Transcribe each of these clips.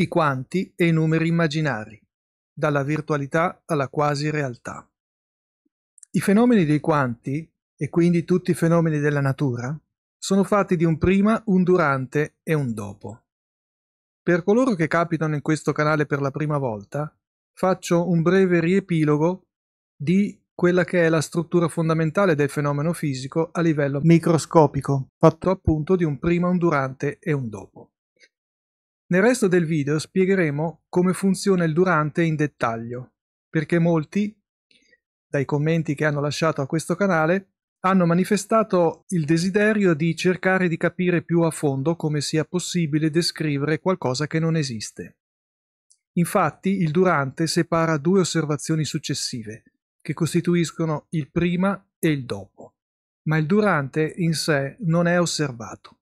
i quanti e i numeri immaginari, dalla virtualità alla quasi realtà. I fenomeni dei quanti, e quindi tutti i fenomeni della natura, sono fatti di un prima, un durante e un dopo. Per coloro che capitano in questo canale per la prima volta, faccio un breve riepilogo di quella che è la struttura fondamentale del fenomeno fisico a livello microscopico, fatto appunto di un prima, un durante e un dopo. Nel resto del video spiegheremo come funziona il durante in dettaglio, perché molti, dai commenti che hanno lasciato a questo canale, hanno manifestato il desiderio di cercare di capire più a fondo come sia possibile descrivere qualcosa che non esiste. Infatti il durante separa due osservazioni successive, che costituiscono il prima e il dopo, ma il durante in sé non è osservato.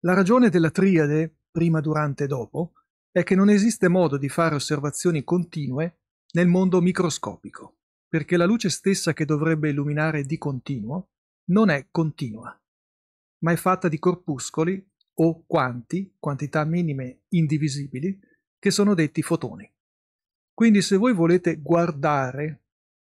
La ragione della triade prima, durante e dopo, è che non esiste modo di fare osservazioni continue nel mondo microscopico, perché la luce stessa che dovrebbe illuminare di continuo non è continua, ma è fatta di corpuscoli o quanti, quantità minime indivisibili, che sono detti fotoni. Quindi se voi volete guardare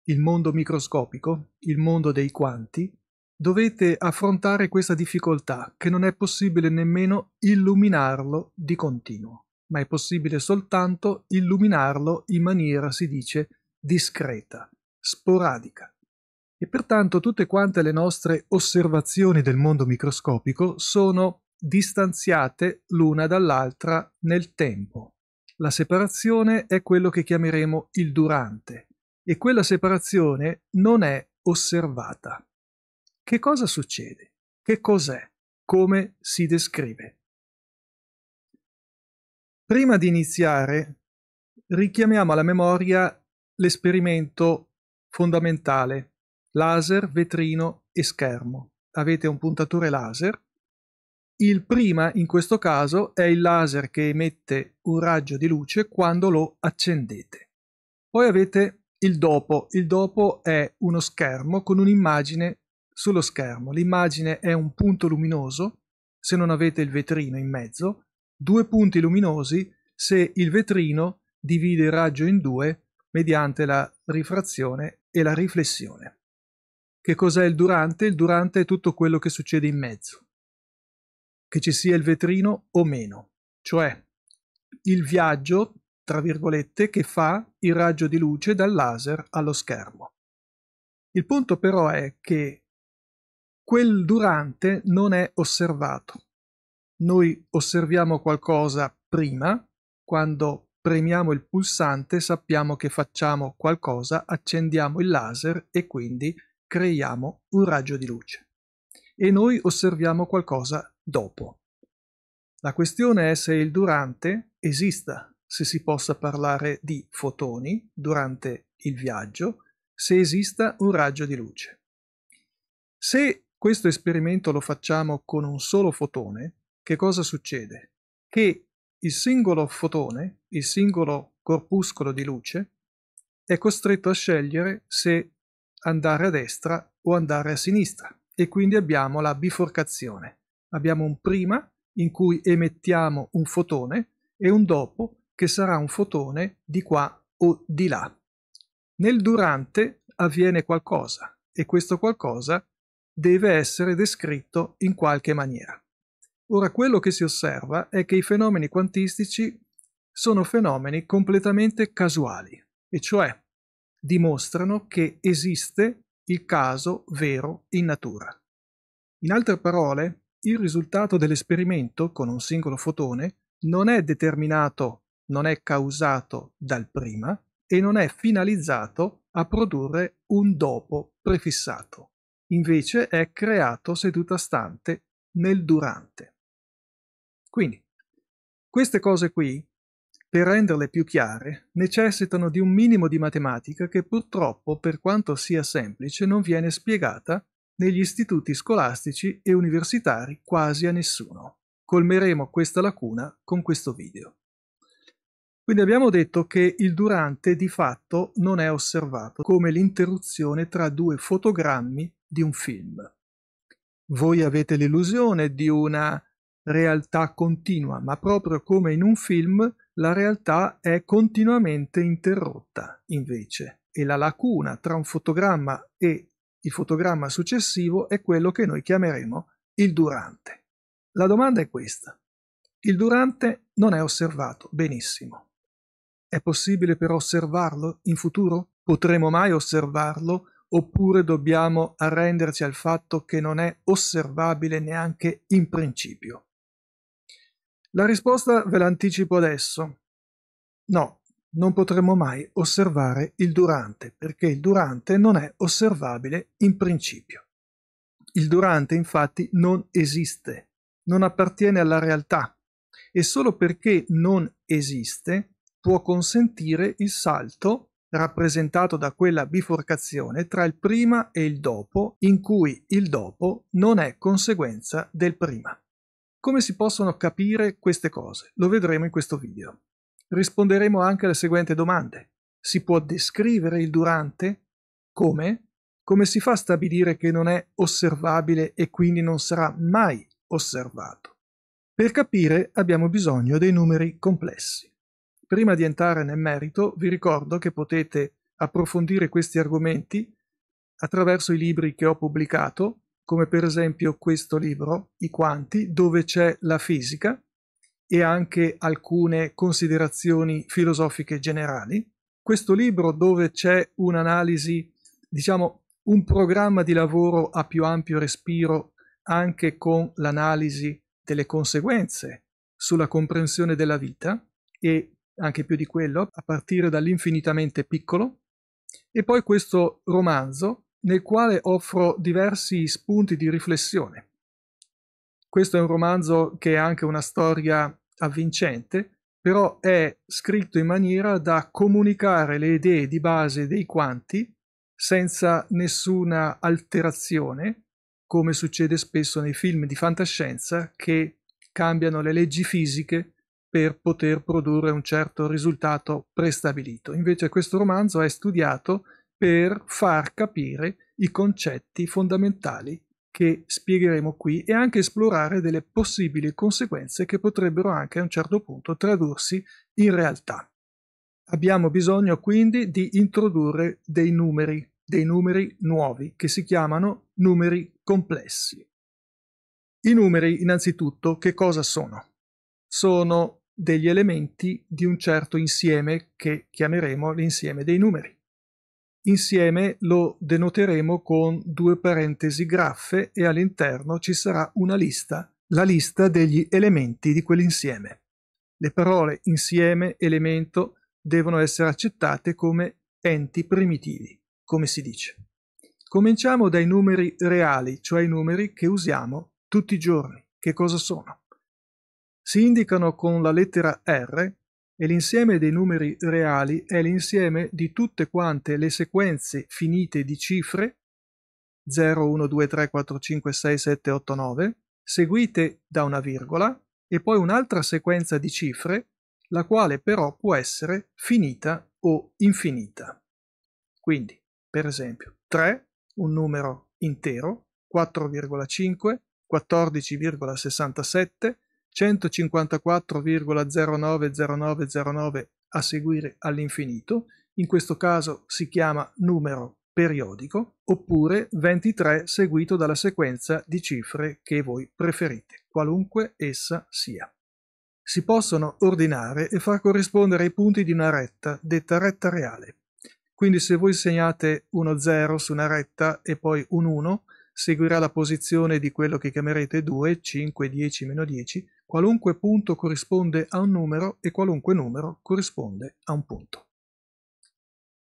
il mondo microscopico, il mondo dei quanti, dovete affrontare questa difficoltà che non è possibile nemmeno illuminarlo di continuo, ma è possibile soltanto illuminarlo in maniera, si dice, discreta, sporadica. E pertanto tutte quante le nostre osservazioni del mondo microscopico sono distanziate l'una dall'altra nel tempo. La separazione è quello che chiameremo il durante e quella separazione non è osservata. Che cosa succede? Che cos'è? Come si descrive? Prima di iniziare, richiamiamo alla memoria l'esperimento fondamentale laser, vetrino e schermo. Avete un puntatore laser. Il prima in questo caso è il laser che emette un raggio di luce quando lo accendete. Poi avete il dopo. Il dopo è uno schermo con un'immagine sullo schermo l'immagine è un punto luminoso se non avete il vetrino in mezzo, due punti luminosi se il vetrino divide il raggio in due mediante la rifrazione e la riflessione. Che cos'è il durante? Il durante è tutto quello che succede in mezzo, che ci sia il vetrino o meno, cioè il viaggio, tra virgolette, che fa il raggio di luce dal laser allo schermo. Il punto però è che quel durante non è osservato. Noi osserviamo qualcosa prima, quando premiamo il pulsante sappiamo che facciamo qualcosa, accendiamo il laser e quindi creiamo un raggio di luce. E noi osserviamo qualcosa dopo. La questione è se il durante esista, se si possa parlare di fotoni durante il viaggio, se esista un raggio di luce. Se questo esperimento lo facciamo con un solo fotone, che cosa succede? Che il singolo fotone, il singolo corpuscolo di luce, è costretto a scegliere se andare a destra o andare a sinistra e quindi abbiamo la biforcazione. Abbiamo un prima in cui emettiamo un fotone e un dopo che sarà un fotone di qua o di là. Nel durante avviene qualcosa e questo qualcosa è deve essere descritto in qualche maniera. Ora quello che si osserva è che i fenomeni quantistici sono fenomeni completamente casuali, e cioè dimostrano che esiste il caso vero in natura. In altre parole, il risultato dell'esperimento con un singolo fotone non è determinato, non è causato dal prima e non è finalizzato a produrre un dopo prefissato invece è creato seduta stante nel durante. Quindi, queste cose qui, per renderle più chiare, necessitano di un minimo di matematica che purtroppo, per quanto sia semplice, non viene spiegata negli istituti scolastici e universitari quasi a nessuno. Colmeremo questa lacuna con questo video. Quindi abbiamo detto che il durante di fatto non è osservato come l'interruzione tra due fotogrammi di un film. Voi avete l'illusione di una realtà continua, ma proprio come in un film la realtà è continuamente interrotta, invece, e la lacuna tra un fotogramma e il fotogramma successivo è quello che noi chiameremo il durante. La domanda è questa. Il durante non è osservato benissimo. È possibile però osservarlo in futuro? Potremo mai osservarlo oppure dobbiamo arrenderci al fatto che non è osservabile neanche in principio? La risposta ve l'anticipo adesso. No, non potremo mai osservare il durante, perché il durante non è osservabile in principio. Il durante infatti non esiste, non appartiene alla realtà e solo perché non esiste può consentire il salto rappresentato da quella biforcazione tra il prima e il dopo, in cui il dopo non è conseguenza del prima. Come si possono capire queste cose? Lo vedremo in questo video. Risponderemo anche alle seguenti domande. Si può descrivere il durante? Come? Come si fa a stabilire che non è osservabile e quindi non sarà mai osservato? Per capire abbiamo bisogno dei numeri complessi. Prima di entrare nel merito, vi ricordo che potete approfondire questi argomenti attraverso i libri che ho pubblicato, come per esempio questo libro, I Quanti, dove c'è la fisica e anche alcune considerazioni filosofiche generali. Questo libro dove c'è un'analisi, diciamo, un programma di lavoro a più ampio respiro anche con l'analisi delle conseguenze sulla comprensione della vita e anche più di quello, a partire dall'infinitamente piccolo, e poi questo romanzo nel quale offro diversi spunti di riflessione. Questo è un romanzo che è anche una storia avvincente, però è scritto in maniera da comunicare le idee di base dei quanti senza nessuna alterazione, come succede spesso nei film di fantascienza che cambiano le leggi fisiche per poter produrre un certo risultato prestabilito. Invece questo romanzo è studiato per far capire i concetti fondamentali che spiegheremo qui e anche esplorare delle possibili conseguenze che potrebbero anche a un certo punto tradursi in realtà. Abbiamo bisogno quindi di introdurre dei numeri, dei numeri nuovi che si chiamano numeri complessi. I numeri innanzitutto che cosa sono? Sono degli elementi di un certo insieme che chiameremo l'insieme dei numeri. Insieme lo denoteremo con due parentesi graffe e all'interno ci sarà una lista, la lista degli elementi di quell'insieme. Le parole insieme, elemento devono essere accettate come enti primitivi, come si dice. Cominciamo dai numeri reali, cioè i numeri che usiamo tutti i giorni. Che cosa sono? si indicano con la lettera R e l'insieme dei numeri reali è l'insieme di tutte quante le sequenze finite di cifre 0, 1, 2, 3, 4, 5, 6, 7, 8, 9 seguite da una virgola e poi un'altra sequenza di cifre la quale però può essere finita o infinita. Quindi, per esempio, 3, un numero intero, 4,5, 14,67, 154,090909 a seguire all'infinito, in questo caso si chiama numero periodico, oppure 23 seguito dalla sequenza di cifre che voi preferite, qualunque essa sia. Si possono ordinare e far corrispondere i punti di una retta, detta retta reale. Quindi se voi segnate uno 0 su una retta e poi un 1, seguirà la posizione di quello che chiamerete 2, 5, 10, meno 10, qualunque punto corrisponde a un numero e qualunque numero corrisponde a un punto.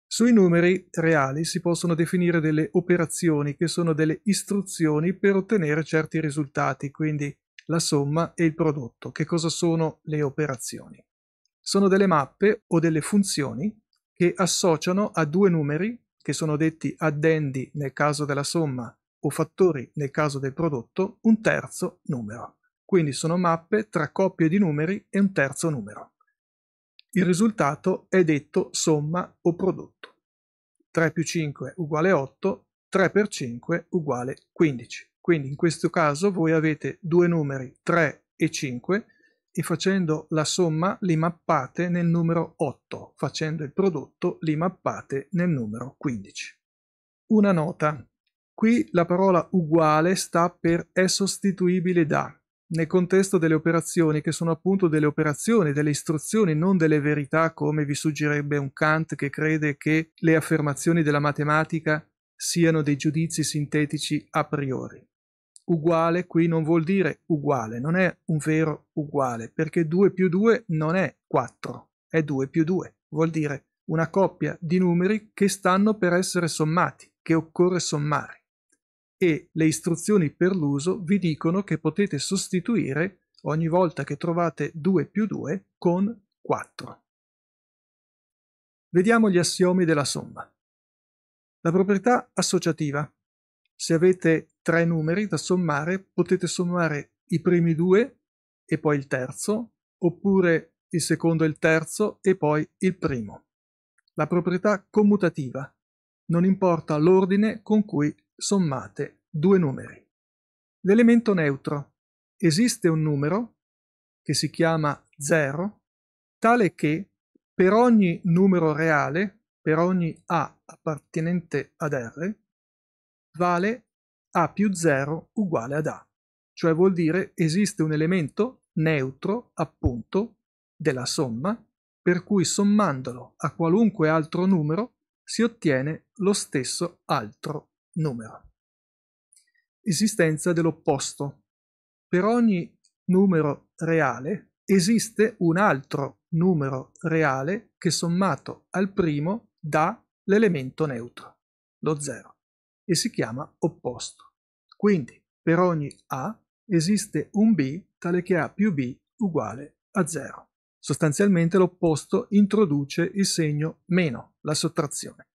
Sui numeri reali si possono definire delle operazioni che sono delle istruzioni per ottenere certi risultati, quindi la somma e il prodotto. Che cosa sono le operazioni? Sono delle mappe o delle funzioni che associano a due numeri, che sono detti addendi nel caso della somma o fattori nel caso del prodotto un terzo numero. Quindi sono mappe tra coppie di numeri e un terzo numero. Il risultato è detto somma o prodotto. 3 più 5 uguale 8, 3 per 5 uguale 15. Quindi in questo caso voi avete due numeri 3 e 5 e facendo la somma li mappate nel numero 8, facendo il prodotto li mappate nel numero 15. Una nota. Qui la parola uguale sta per è sostituibile da, nel contesto delle operazioni che sono appunto delle operazioni, delle istruzioni, non delle verità come vi suggerirebbe un Kant che crede che le affermazioni della matematica siano dei giudizi sintetici a priori. Uguale qui non vuol dire uguale, non è un vero uguale, perché 2 più 2 non è 4, è 2 più 2, vuol dire una coppia di numeri che stanno per essere sommati, che occorre sommare e le istruzioni per l'uso vi dicono che potete sostituire ogni volta che trovate 2 più 2 con 4. Vediamo gli assiomi della somma. La proprietà associativa. Se avete tre numeri da sommare, potete sommare i primi due e poi il terzo, oppure il secondo e il terzo e poi il primo. La proprietà commutativa. Non importa l'ordine con cui sommate due numeri. L'elemento neutro. Esiste un numero che si chiama 0 tale che per ogni numero reale, per ogni A appartenente ad R, vale A più 0 uguale ad A. Cioè vuol dire esiste un elemento neutro, appunto, della somma, per cui sommandolo a qualunque altro numero si ottiene lo stesso altro numero. Esistenza dell'opposto. Per ogni numero reale esiste un altro numero reale che sommato al primo dà l'elemento neutro, lo 0, e si chiama opposto. Quindi per ogni A esiste un B tale che A più B uguale a 0. Sostanzialmente l'opposto introduce il segno meno, la sottrazione.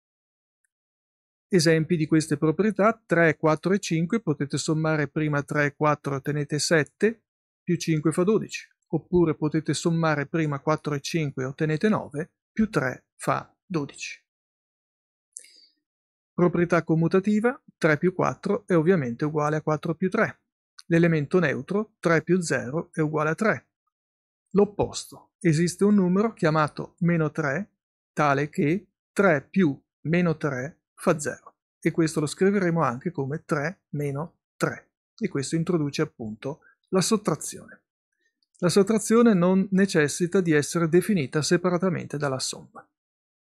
Esempi di queste proprietà 3, 4 e 5 potete sommare prima 3 e 4 ottenete 7 più 5 fa 12 oppure potete sommare prima 4 e 5 ottenete 9 più 3 fa 12. Proprietà commutativa 3 più 4 è ovviamente uguale a 4 più 3. L'elemento neutro 3 più 0 è uguale a 3. L'opposto. Esiste un numero chiamato meno 3 tale che 3 più meno 3 fa 0 e questo lo scriveremo anche come 3 meno 3 e questo introduce appunto la sottrazione. La sottrazione non necessita di essere definita separatamente dalla somma.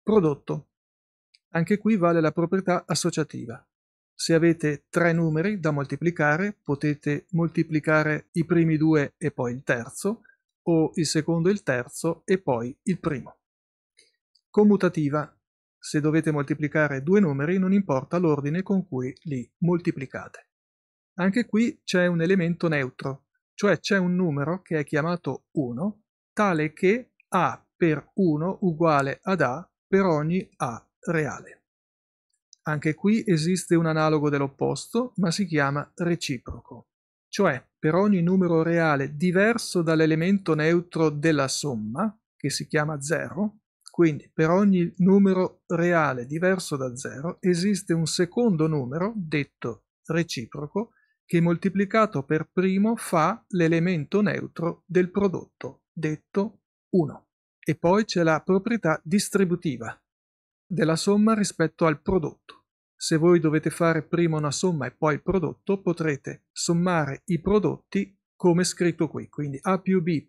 Prodotto. Anche qui vale la proprietà associativa. Se avete tre numeri da moltiplicare, potete moltiplicare i primi due e poi il terzo, o il secondo e il terzo e poi il primo. Commutativa. Se dovete moltiplicare due numeri non importa l'ordine con cui li moltiplicate. Anche qui c'è un elemento neutro, cioè c'è un numero che è chiamato 1 tale che A per 1 uguale ad A per ogni A reale. Anche qui esiste un analogo dell'opposto, ma si chiama reciproco, cioè per ogni numero reale diverso dall'elemento neutro della somma, che si chiama 0, quindi per ogni numero reale diverso da 0 esiste un secondo numero, detto reciproco, che moltiplicato per primo fa l'elemento neutro del prodotto, detto 1. E poi c'è la proprietà distributiva della somma rispetto al prodotto. Se voi dovete fare prima una somma e poi il prodotto, potrete sommare i prodotti come scritto qui, quindi A più B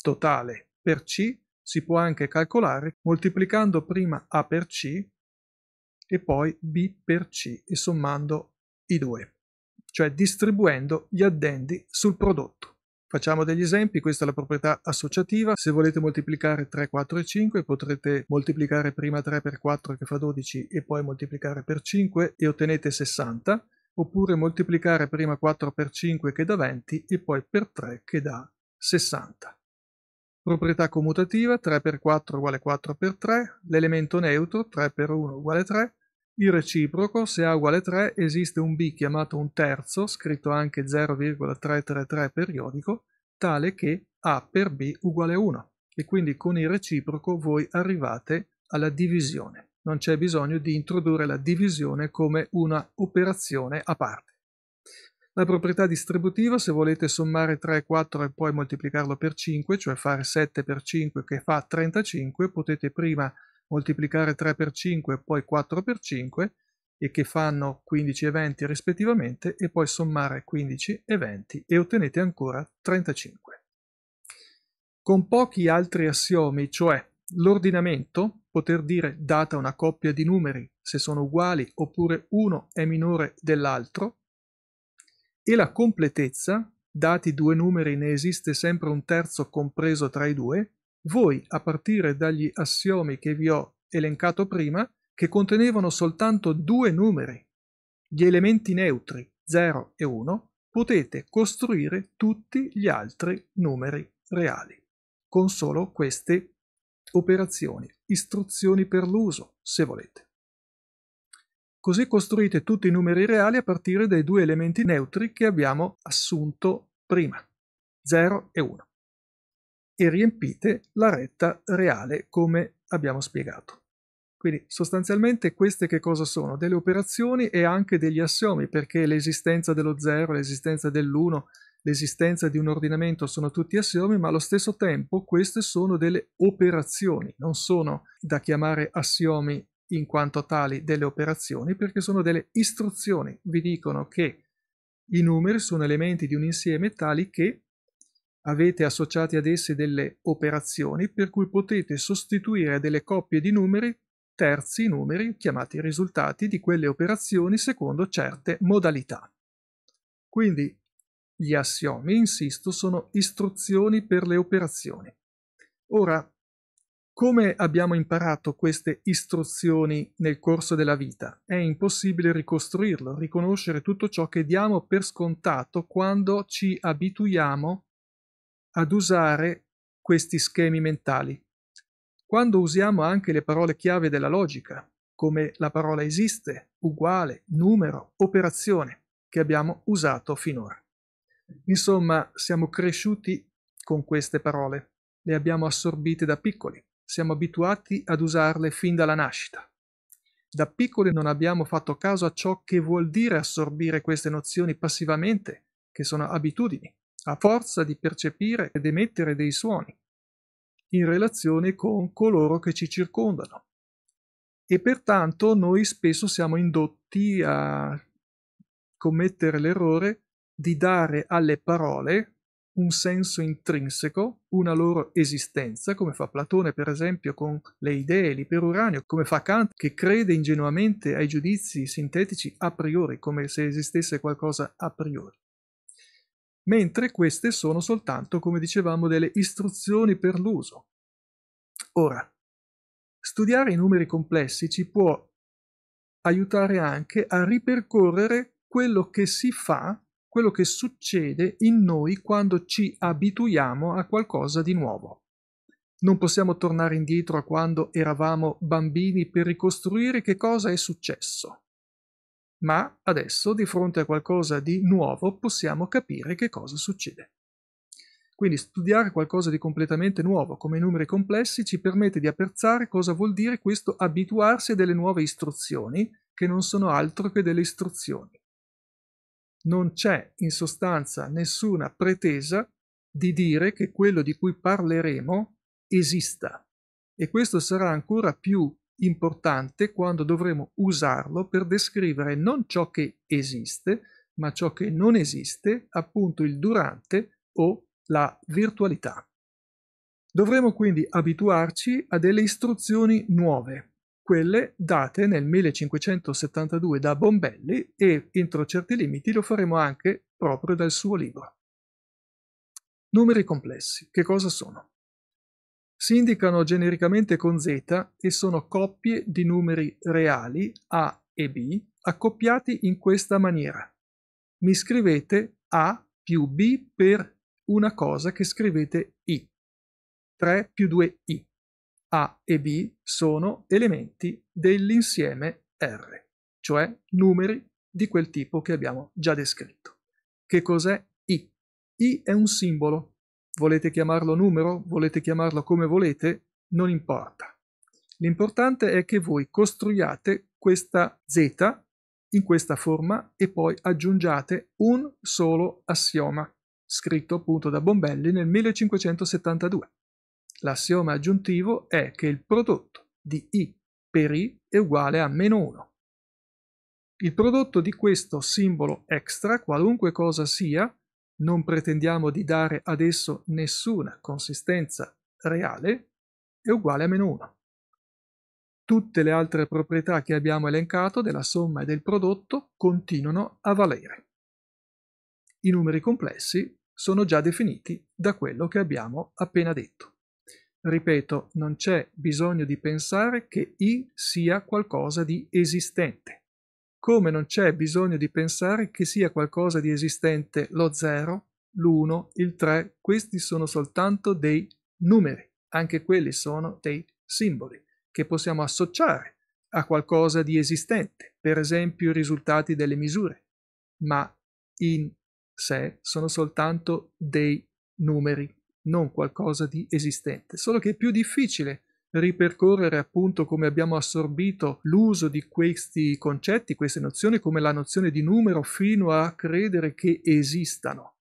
totale per C si può anche calcolare moltiplicando prima A per C e poi B per C e sommando i due, cioè distribuendo gli addendi sul prodotto. Facciamo degli esempi, questa è la proprietà associativa, se volete moltiplicare 3, 4 e 5 potrete moltiplicare prima 3 per 4 che fa 12 e poi moltiplicare per 5 e ottenete 60, oppure moltiplicare prima 4 per 5 che dà 20 e poi per 3 che dà 60. Proprietà commutativa, 3 per 4 uguale 4 per 3 l'elemento neutro 3 per 1 uguale 3, il reciproco se A uguale 3 esiste un B chiamato un terzo, scritto anche 0,333 periodico, tale che A per B uguale 1 e quindi con il reciproco voi arrivate alla divisione. Non c'è bisogno di introdurre la divisione come una operazione a parte. La proprietà distributiva, se volete sommare 3, e 4 e poi moltiplicarlo per 5, cioè fare 7 per 5 che fa 35, potete prima moltiplicare 3 per 5 e poi 4 per 5 e che fanno 15 e 20 rispettivamente e poi sommare 15 e 20 e ottenete ancora 35. Con pochi altri assiomi, cioè l'ordinamento, poter dire data una coppia di numeri se sono uguali oppure uno è minore dell'altro, e la completezza, dati due numeri ne esiste sempre un terzo compreso tra i due, voi, a partire dagli assiomi che vi ho elencato prima, che contenevano soltanto due numeri, gli elementi neutri 0 e 1, potete costruire tutti gli altri numeri reali, con solo queste operazioni, istruzioni per l'uso, se volete. Così costruite tutti i numeri reali a partire dai due elementi neutri che abbiamo assunto prima, 0 e 1, e riempite la retta reale come abbiamo spiegato. Quindi sostanzialmente queste che cosa sono? Delle operazioni e anche degli assiomi, perché l'esistenza dello 0, l'esistenza dell'1, l'esistenza di un ordinamento sono tutti assiomi, ma allo stesso tempo queste sono delle operazioni, non sono da chiamare assiomi in quanto tali delle operazioni perché sono delle istruzioni, vi dicono che i numeri sono elementi di un insieme tali che avete associati ad essi delle operazioni per cui potete sostituire delle coppie di numeri terzi numeri chiamati risultati di quelle operazioni secondo certe modalità. Quindi gli assiomi, insisto, sono istruzioni per le operazioni. Ora, come abbiamo imparato queste istruzioni nel corso della vita? È impossibile ricostruirlo, riconoscere tutto ciò che diamo per scontato quando ci abituiamo ad usare questi schemi mentali. Quando usiamo anche le parole chiave della logica, come la parola esiste, uguale, numero, operazione, che abbiamo usato finora. Insomma, siamo cresciuti con queste parole, le abbiamo assorbite da piccoli siamo abituati ad usarle fin dalla nascita. Da piccoli non abbiamo fatto caso a ciò che vuol dire assorbire queste nozioni passivamente, che sono abitudini, a forza di percepire ed emettere dei suoni, in relazione con coloro che ci circondano. E pertanto noi spesso siamo indotti a commettere l'errore di dare alle parole un senso intrinseco, una loro esistenza, come fa Platone per esempio con le idee, l'iperuranio, come fa Kant che crede ingenuamente ai giudizi sintetici a priori, come se esistesse qualcosa a priori. Mentre queste sono soltanto, come dicevamo, delle istruzioni per l'uso. Ora, studiare i numeri complessi ci può aiutare anche a ripercorrere quello che si fa quello che succede in noi quando ci abituiamo a qualcosa di nuovo. Non possiamo tornare indietro a quando eravamo bambini per ricostruire che cosa è successo. Ma adesso, di fronte a qualcosa di nuovo, possiamo capire che cosa succede. Quindi studiare qualcosa di completamente nuovo, come i numeri complessi, ci permette di apprezzare cosa vuol dire questo abituarsi a delle nuove istruzioni, che non sono altro che delle istruzioni non c'è in sostanza nessuna pretesa di dire che quello di cui parleremo esista. E questo sarà ancora più importante quando dovremo usarlo per descrivere non ciò che esiste, ma ciò che non esiste, appunto il durante o la virtualità. Dovremo quindi abituarci a delle istruzioni nuove, quelle date nel 1572 da Bombelli e entro certi limiti lo faremo anche proprio dal suo libro. Numeri complessi, che cosa sono? Si indicano genericamente con z e sono coppie di numeri reali a e b accoppiati in questa maniera. Mi scrivete a più b per una cosa che scrivete i. 3 più 2i. A e B sono elementi dell'insieme R, cioè numeri di quel tipo che abbiamo già descritto. Che cos'è I? I è un simbolo. Volete chiamarlo numero? Volete chiamarlo come volete? Non importa. L'importante è che voi costruiate questa Z in questa forma e poi aggiungiate un solo assioma, scritto appunto da Bombelli nel 1572. L'assioma aggiuntivo è che il prodotto di I per I è uguale a meno 1. Il prodotto di questo simbolo extra, qualunque cosa sia, non pretendiamo di dare ad esso nessuna consistenza reale, è uguale a meno 1. Tutte le altre proprietà che abbiamo elencato della somma e del prodotto continuano a valere. I numeri complessi sono già definiti da quello che abbiamo appena detto. Ripeto, non c'è bisogno di pensare che I sia qualcosa di esistente. Come non c'è bisogno di pensare che sia qualcosa di esistente lo 0, l'1, il 3, questi sono soltanto dei numeri, anche quelli sono dei simboli che possiamo associare a qualcosa di esistente, per esempio i risultati delle misure, ma in sé sono soltanto dei numeri non qualcosa di esistente, solo che è più difficile ripercorrere appunto come abbiamo assorbito l'uso di questi concetti, queste nozioni, come la nozione di numero fino a credere che esistano,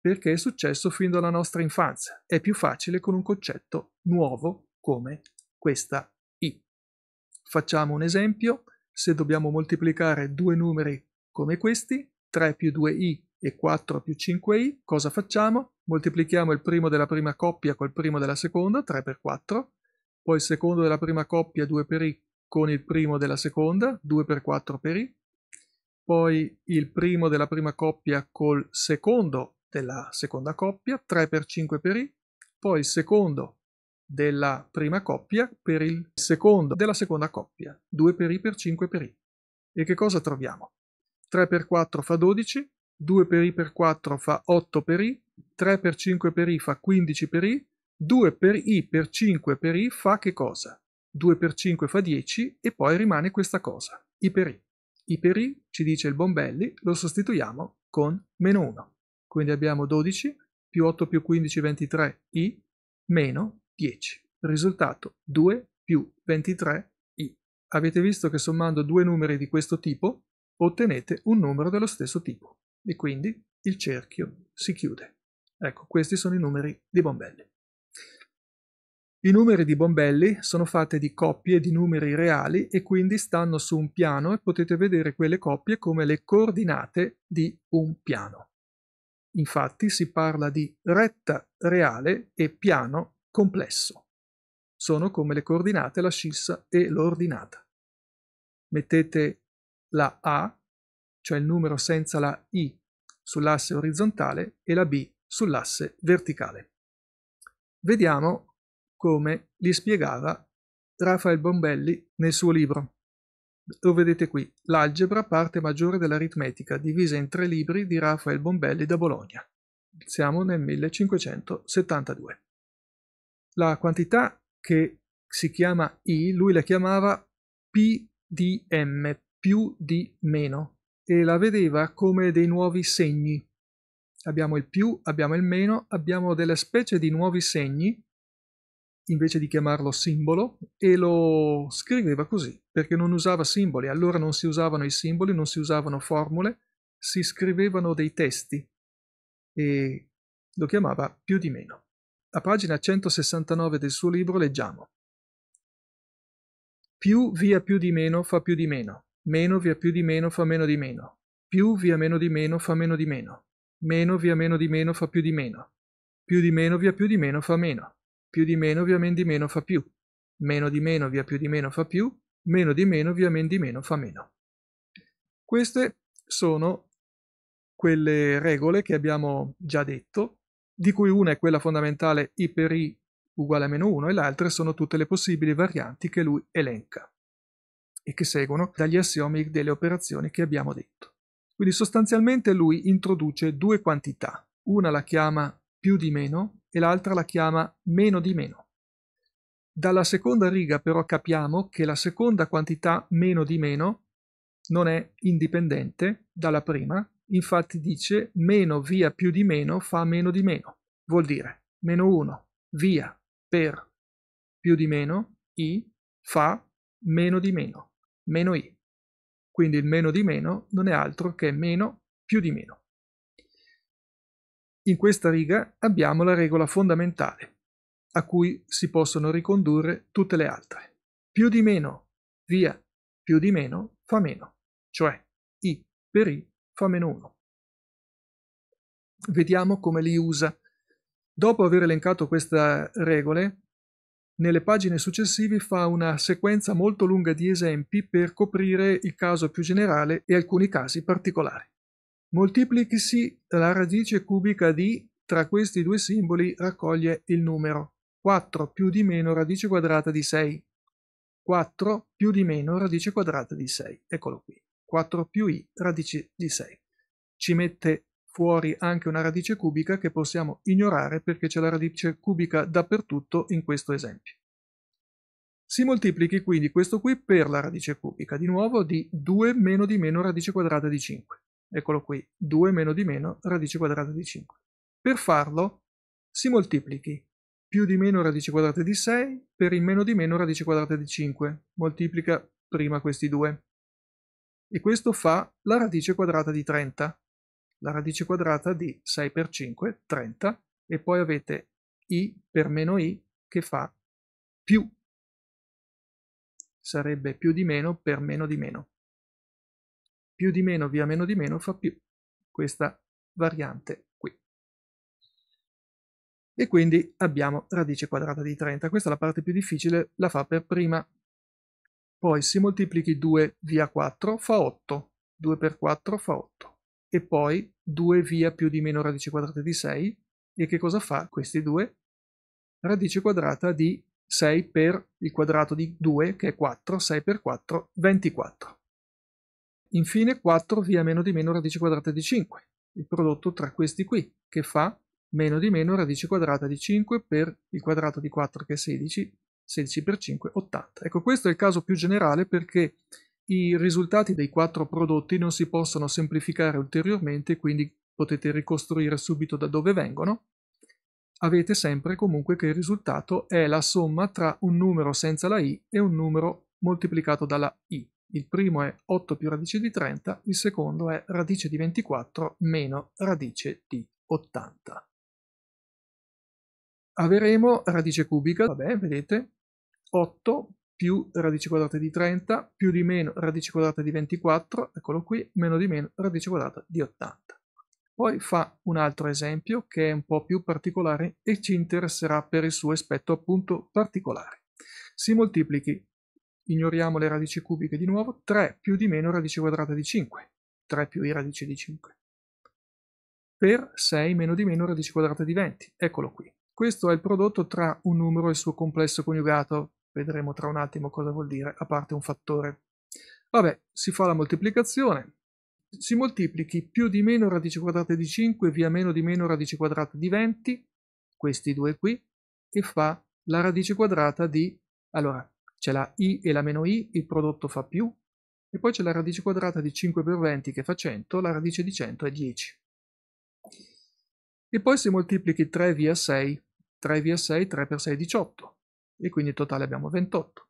perché è successo fin dalla nostra infanzia. È più facile con un concetto nuovo come questa I. Facciamo un esempio, se dobbiamo moltiplicare due numeri come questi, 3 più 2i e 4 più 5i, cosa facciamo? Moltiplichiamo il primo della prima coppia col primo della seconda, 3 per 4, poi il secondo della prima coppia, 2 per i, con il primo della seconda, 2 per 4 per i, poi il primo della prima coppia col secondo della seconda coppia, 3 per 5 per i, poi il secondo della prima coppia per il secondo della seconda coppia, 2 per i per 5 per i. E che cosa troviamo? 3 per 4 fa 12, 2 per i per 4 fa 8 per i, 3 per 5 per i fa 15 per i, 2 per i per 5 per i fa che cosa? 2 per 5 fa 10 e poi rimane questa cosa, i per i. I per i, ci dice il Bombelli, lo sostituiamo con meno 1. Quindi abbiamo 12 più 8 più 15, 23 i meno 10. Risultato 2 più 23 i. Avete visto che sommando due numeri di questo tipo ottenete un numero dello stesso tipo e quindi il cerchio si chiude. Ecco, questi sono i numeri di Bombelli. I numeri di Bombelli sono fatti di coppie di numeri reali e quindi stanno su un piano e potete vedere quelle coppie come le coordinate di un piano. Infatti si parla di retta reale e piano complesso. Sono come le coordinate la scissa e l'ordinata. Mettete la A cioè il numero senza la I sull'asse orizzontale e la B sull'asse verticale. Vediamo come li spiegava Rafael Bombelli nel suo libro. Lo vedete qui, l'algebra parte maggiore dell'aritmetica, divisa in tre libri di Rafael Bombelli da Bologna. Siamo nel 1572. La quantità che si chiama I, lui la chiamava P di M, più di meno, e la vedeva come dei nuovi segni. Abbiamo il più, abbiamo il meno, abbiamo delle specie di nuovi segni, invece di chiamarlo simbolo, e lo scriveva così, perché non usava simboli, allora non si usavano i simboli, non si usavano formule, si scrivevano dei testi e lo chiamava più di meno. A pagina 169 del suo libro leggiamo più via più di meno fa più di meno. Meno via più di meno fa meno di meno. Più via meno di meno fa meno di meno. Meno via meno di meno fa più di meno. Più di meno via più di meno fa meno. Più di meno via men di meno fa più. Meno di meno via più di meno fa più. Meno di meno via men di meno fa meno. Queste sono quelle regole che abbiamo già detto, di cui una è quella fondamentale I per I uguale a meno 1 e l'altra sono tutte le possibili varianti che lui elenca e che seguono dagli assiomi delle operazioni che abbiamo detto. Quindi sostanzialmente lui introduce due quantità, una la chiama più di meno e l'altra la chiama meno di meno. Dalla seconda riga però capiamo che la seconda quantità meno di meno non è indipendente dalla prima, infatti dice meno via più di meno fa meno di meno, vuol dire meno 1 via per più di meno i fa meno di meno meno i. Quindi il meno di meno non è altro che meno più di meno. In questa riga abbiamo la regola fondamentale, a cui si possono ricondurre tutte le altre. Più di meno, via, più di meno fa meno, cioè i per i fa meno 1. Vediamo come li usa. Dopo aver elencato queste regole, nelle pagine successive fa una sequenza molto lunga di esempi per coprire il caso più generale e alcuni casi particolari. Moltiplichisi la radice cubica di tra questi due simboli raccoglie il numero 4 più di meno radice quadrata di 6. 4 più di meno radice quadrata di 6. Eccolo qui. 4 più i radice di 6. Ci mette fuori anche una radice cubica che possiamo ignorare perché c'è la radice cubica dappertutto in questo esempio. Si moltiplichi quindi questo qui per la radice cubica, di nuovo di 2 meno di meno radice quadrata di 5. Eccolo qui, 2 meno di meno radice quadrata di 5. Per farlo si moltiplichi più di meno radice quadrata di 6 per il meno di meno radice quadrata di 5. Moltiplica prima questi due. E questo fa la radice quadrata di 30 la radice quadrata di 6 per 5, 30, e poi avete i per meno i che fa più. Sarebbe più di meno per meno di meno. Più di meno via meno di meno fa più. Questa variante qui. E quindi abbiamo radice quadrata di 30. Questa è la parte più difficile, la fa per prima. Poi se moltiplichi 2 via 4 fa 8. 2 per 4 fa 8 e poi 2 via più di meno radice quadrata di 6 e che cosa fa questi due? Radice quadrata di 6 per il quadrato di 2 che è 4, 6 per 4, 24. Infine 4 via meno di meno radice quadrata di 5, il prodotto tra questi qui che fa meno di meno radice quadrata di 5 per il quadrato di 4 che è 16, 16 per 5, 80. Ecco questo è il caso più generale perché i risultati dei quattro prodotti non si possono semplificare ulteriormente, quindi potete ricostruire subito da dove vengono. Avete sempre comunque che il risultato è la somma tra un numero senza la i e un numero moltiplicato dalla i. Il primo è 8 più radice di 30, il secondo è radice di 24 meno radice di 80. Avremo radice cubica, vabbè, vedete, 8 più radice quadrata di 30, più di meno radice quadrata di 24, eccolo qui, meno di meno radice quadrata di 80. Poi fa un altro esempio che è un po' più particolare e ci interesserà per il suo aspetto appunto particolare. Si moltiplichi, ignoriamo le radici cubiche di nuovo, 3 più di meno radice quadrata di 5, 3 più i radici di 5, per 6 meno di meno radice quadrata di 20, eccolo qui. Questo è il prodotto tra un numero e il suo complesso coniugato, vedremo tra un attimo cosa vuol dire, a parte un fattore. Vabbè, si fa la moltiplicazione, si moltiplichi più di meno radice quadrata di 5 via meno di meno radice quadrata di 20, questi due qui, e fa la radice quadrata di, allora, c'è la i e la meno i, il prodotto fa più, e poi c'è la radice quadrata di 5 per 20 che fa 100, la radice di 100 è 10. E poi si moltiplichi 3 via 6, 3 via 6, 3 per 6 è 18, e quindi in totale abbiamo 28.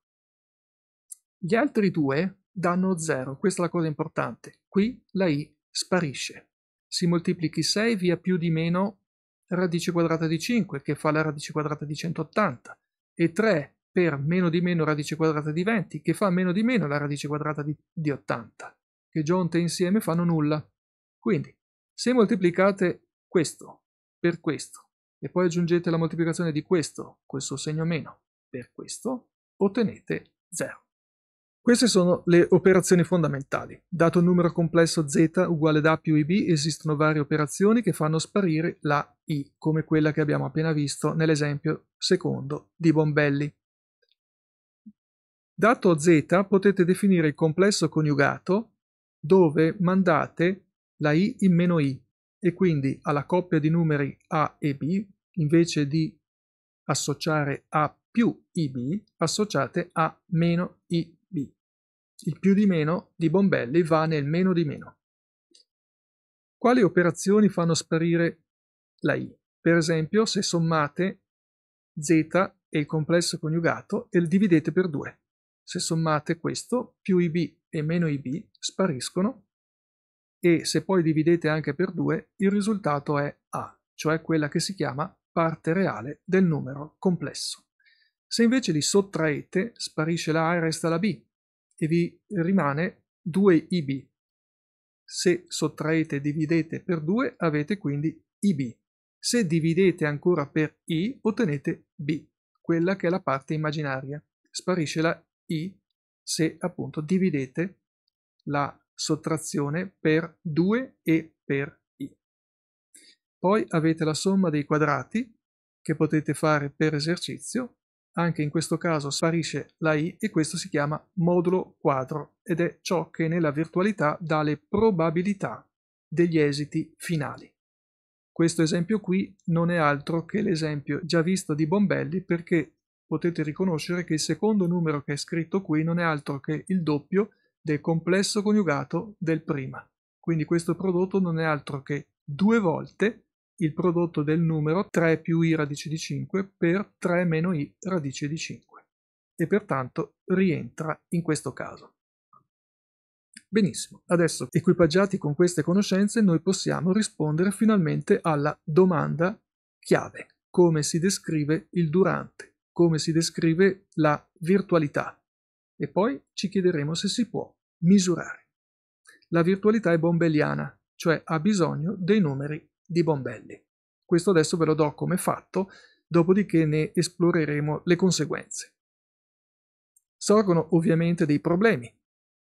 Gli altri due danno 0, questa è la cosa importante. Qui la i sparisce. Si moltiplichi 6 via più di meno radice quadrata di 5, che fa la radice quadrata di 180, e 3 per meno di meno radice quadrata di 20, che fa meno di meno la radice quadrata di, di 80, che giunte insieme fanno nulla. Quindi, se moltiplicate questo per questo, e poi aggiungete la moltiplicazione di questo col suo segno meno, per questo ottenete 0. Queste sono le operazioni fondamentali. Dato il numero complesso z uguale ad a più ib, esistono varie operazioni che fanno sparire la i, come quella che abbiamo appena visto nell'esempio secondo di Bombelli. Dato z potete definire il complesso coniugato dove mandate la i in meno i e quindi alla coppia di numeri a e b, invece di associare a più IB associate a meno IB. Il più di meno di Bombelli va nel meno di meno. Quali operazioni fanno sparire la I? Per esempio, se sommate z e il complesso coniugato e li dividete per 2. Se sommate questo, più IB e meno IB spariscono e se poi dividete anche per 2, il risultato è A, cioè quella che si chiama parte reale del numero complesso. Se invece li sottraete, sparisce la A e resta la B e vi rimane 2IB. Se sottraete e dividete per 2 avete quindi IB. Se dividete ancora per I ottenete B, quella che è la parte immaginaria. Sparisce la I se appunto dividete la sottrazione per 2 e per i. Poi avete la somma dei quadrati che potete fare per esercizio anche in questo caso sparisce la i e questo si chiama modulo quadro ed è ciò che nella virtualità dà le probabilità degli esiti finali. Questo esempio qui non è altro che l'esempio già visto di Bombelli perché potete riconoscere che il secondo numero che è scritto qui non è altro che il doppio del complesso coniugato del prima. Quindi questo prodotto non è altro che due volte il prodotto del numero 3 più i radice di 5 per 3 meno i radice di 5 e pertanto rientra in questo caso. Benissimo, adesso equipaggiati con queste conoscenze noi possiamo rispondere finalmente alla domanda chiave, come si descrive il durante, come si descrive la virtualità e poi ci chiederemo se si può misurare. La virtualità è bombeliana, cioè ha bisogno dei numeri di Bombelli. Questo adesso ve lo do come fatto, dopodiché ne esploreremo le conseguenze. Sorgono ovviamente dei problemi,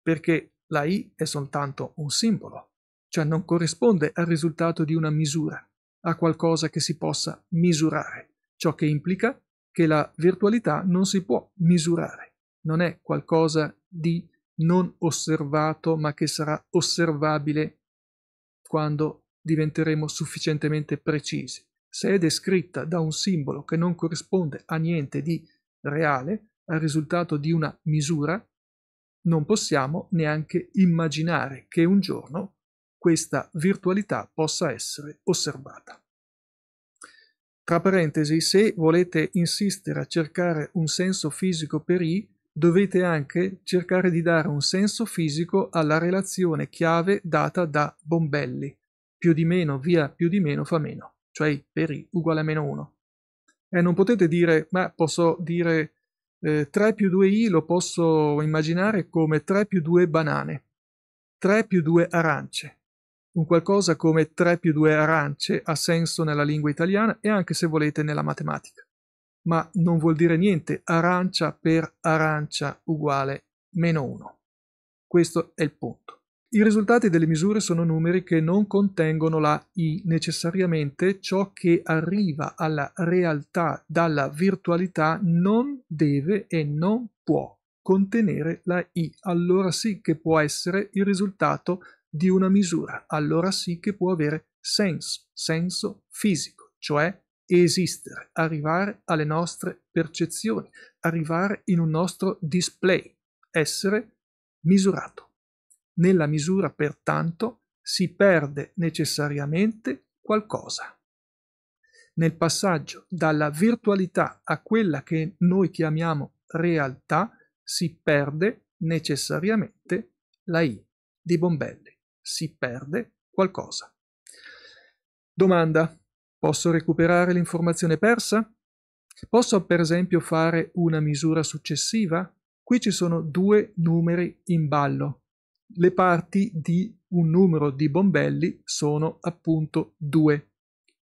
perché la I è soltanto un simbolo, cioè non corrisponde al risultato di una misura, a qualcosa che si possa misurare, ciò che implica che la virtualità non si può misurare, non è qualcosa di non osservato ma che sarà osservabile quando diventeremo sufficientemente precisi. Se è descritta da un simbolo che non corrisponde a niente di reale, al risultato di una misura, non possiamo neanche immaginare che un giorno questa virtualità possa essere osservata. Tra parentesi, se volete insistere a cercare un senso fisico per I, dovete anche cercare di dare un senso fisico alla relazione chiave data da Bombelli, più di meno via più di meno fa meno, cioè per i uguale a meno 1. E eh, non potete dire, ma posso dire eh, 3 più 2i lo posso immaginare come 3 più 2 banane, 3 più 2 arance. Un qualcosa come 3 più 2 arance ha senso nella lingua italiana e anche se volete nella matematica. Ma non vuol dire niente arancia per arancia uguale meno 1. Questo è il punto. I risultati delle misure sono numeri che non contengono la I, necessariamente ciò che arriva alla realtà dalla virtualità non deve e non può contenere la I, allora sì che può essere il risultato di una misura, allora sì che può avere senso, senso fisico, cioè esistere, arrivare alle nostre percezioni, arrivare in un nostro display, essere misurato. Nella misura pertanto si perde necessariamente qualcosa. Nel passaggio dalla virtualità a quella che noi chiamiamo realtà si perde necessariamente la I di Bombelli, si perde qualcosa. Domanda. Posso recuperare l'informazione persa? Posso per esempio fare una misura successiva? Qui ci sono due numeri in ballo, le parti di un numero di bombelli sono appunto due.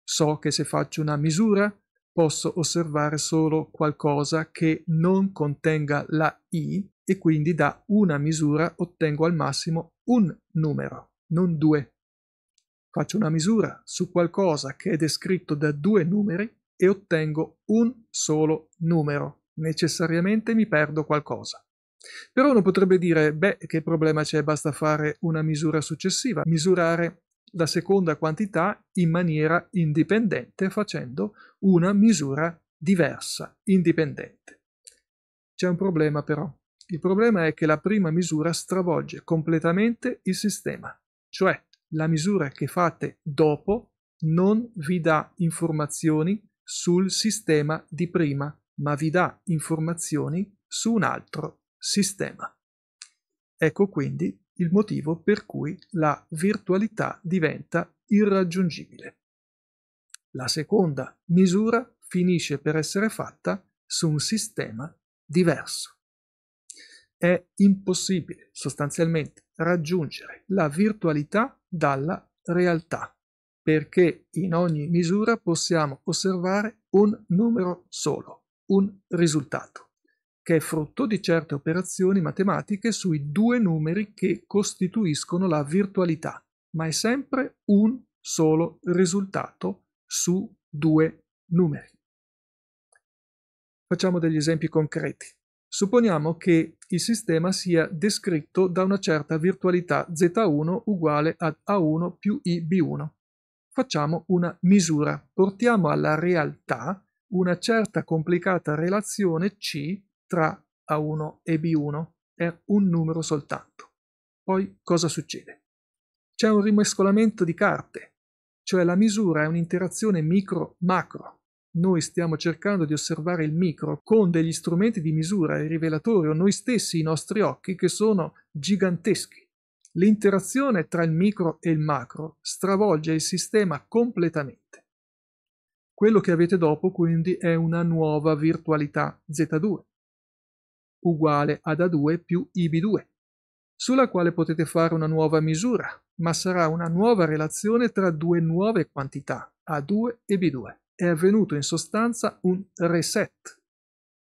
So che se faccio una misura posso osservare solo qualcosa che non contenga la i e quindi da una misura ottengo al massimo un numero, non due. Faccio una misura su qualcosa che è descritto da due numeri e ottengo un solo numero. Necessariamente mi perdo qualcosa. Però uno potrebbe dire, beh, che problema c'è, basta fare una misura successiva, misurare la seconda quantità in maniera indipendente facendo una misura diversa, indipendente. C'è un problema però. Il problema è che la prima misura stravolge completamente il sistema, cioè la misura che fate dopo non vi dà informazioni sul sistema di prima, ma vi dà informazioni su un altro sistema. Ecco quindi il motivo per cui la virtualità diventa irraggiungibile. La seconda misura finisce per essere fatta su un sistema diverso. È impossibile sostanzialmente raggiungere la virtualità dalla realtà, perché in ogni misura possiamo osservare un numero solo, un risultato che è frutto di certe operazioni matematiche sui due numeri che costituiscono la virtualità, ma è sempre un solo risultato su due numeri. Facciamo degli esempi concreti. Supponiamo che il sistema sia descritto da una certa virtualità z1 uguale ad a1 più ib1. Facciamo una misura. Portiamo alla realtà una certa complicata relazione C tra A1 e B1 è un numero soltanto. Poi cosa succede? C'è un rimescolamento di carte, cioè la misura è un'interazione micro-macro. Noi stiamo cercando di osservare il micro con degli strumenti di misura e rivelatori o noi stessi, i nostri occhi, che sono giganteschi. L'interazione tra il micro e il macro stravolge il sistema completamente. Quello che avete dopo quindi è una nuova virtualità Z2, uguale ad A2 più IB2, sulla quale potete fare una nuova misura, ma sarà una nuova relazione tra due nuove quantità, A2 e B2. È avvenuto in sostanza un reset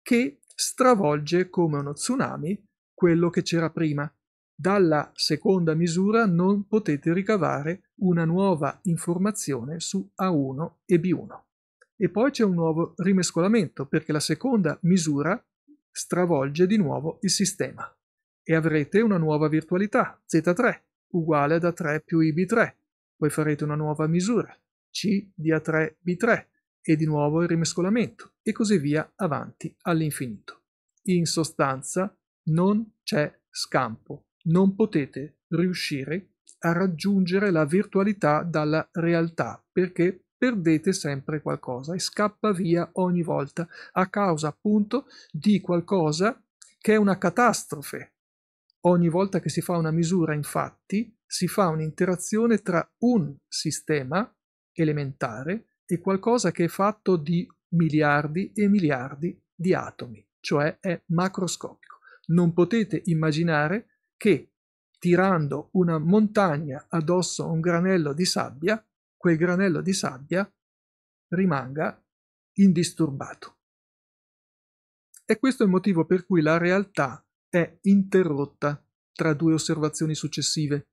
che stravolge come uno tsunami quello che c'era prima. Dalla seconda misura non potete ricavare una nuova informazione su A1 e B1. E poi c'è un nuovo rimescolamento perché la seconda misura stravolge di nuovo il sistema e avrete una nuova virtualità, Z3, uguale ad A3 più IB3. Poi farete una nuova misura, C di A3 B3, e di nuovo il rimescolamento, e così via avanti all'infinito. In sostanza non c'è scampo, non potete riuscire a raggiungere la virtualità dalla realtà perché perdete sempre qualcosa e scappa via ogni volta a causa appunto di qualcosa che è una catastrofe. Ogni volta che si fa una misura, infatti, si fa un'interazione tra un sistema elementare e qualcosa che è fatto di miliardi e miliardi di atomi, cioè è macroscopico. Non potete immaginare che tirando una montagna addosso a un granello di sabbia quel granello di sabbia rimanga indisturbato. E questo è il motivo per cui la realtà è interrotta tra due osservazioni successive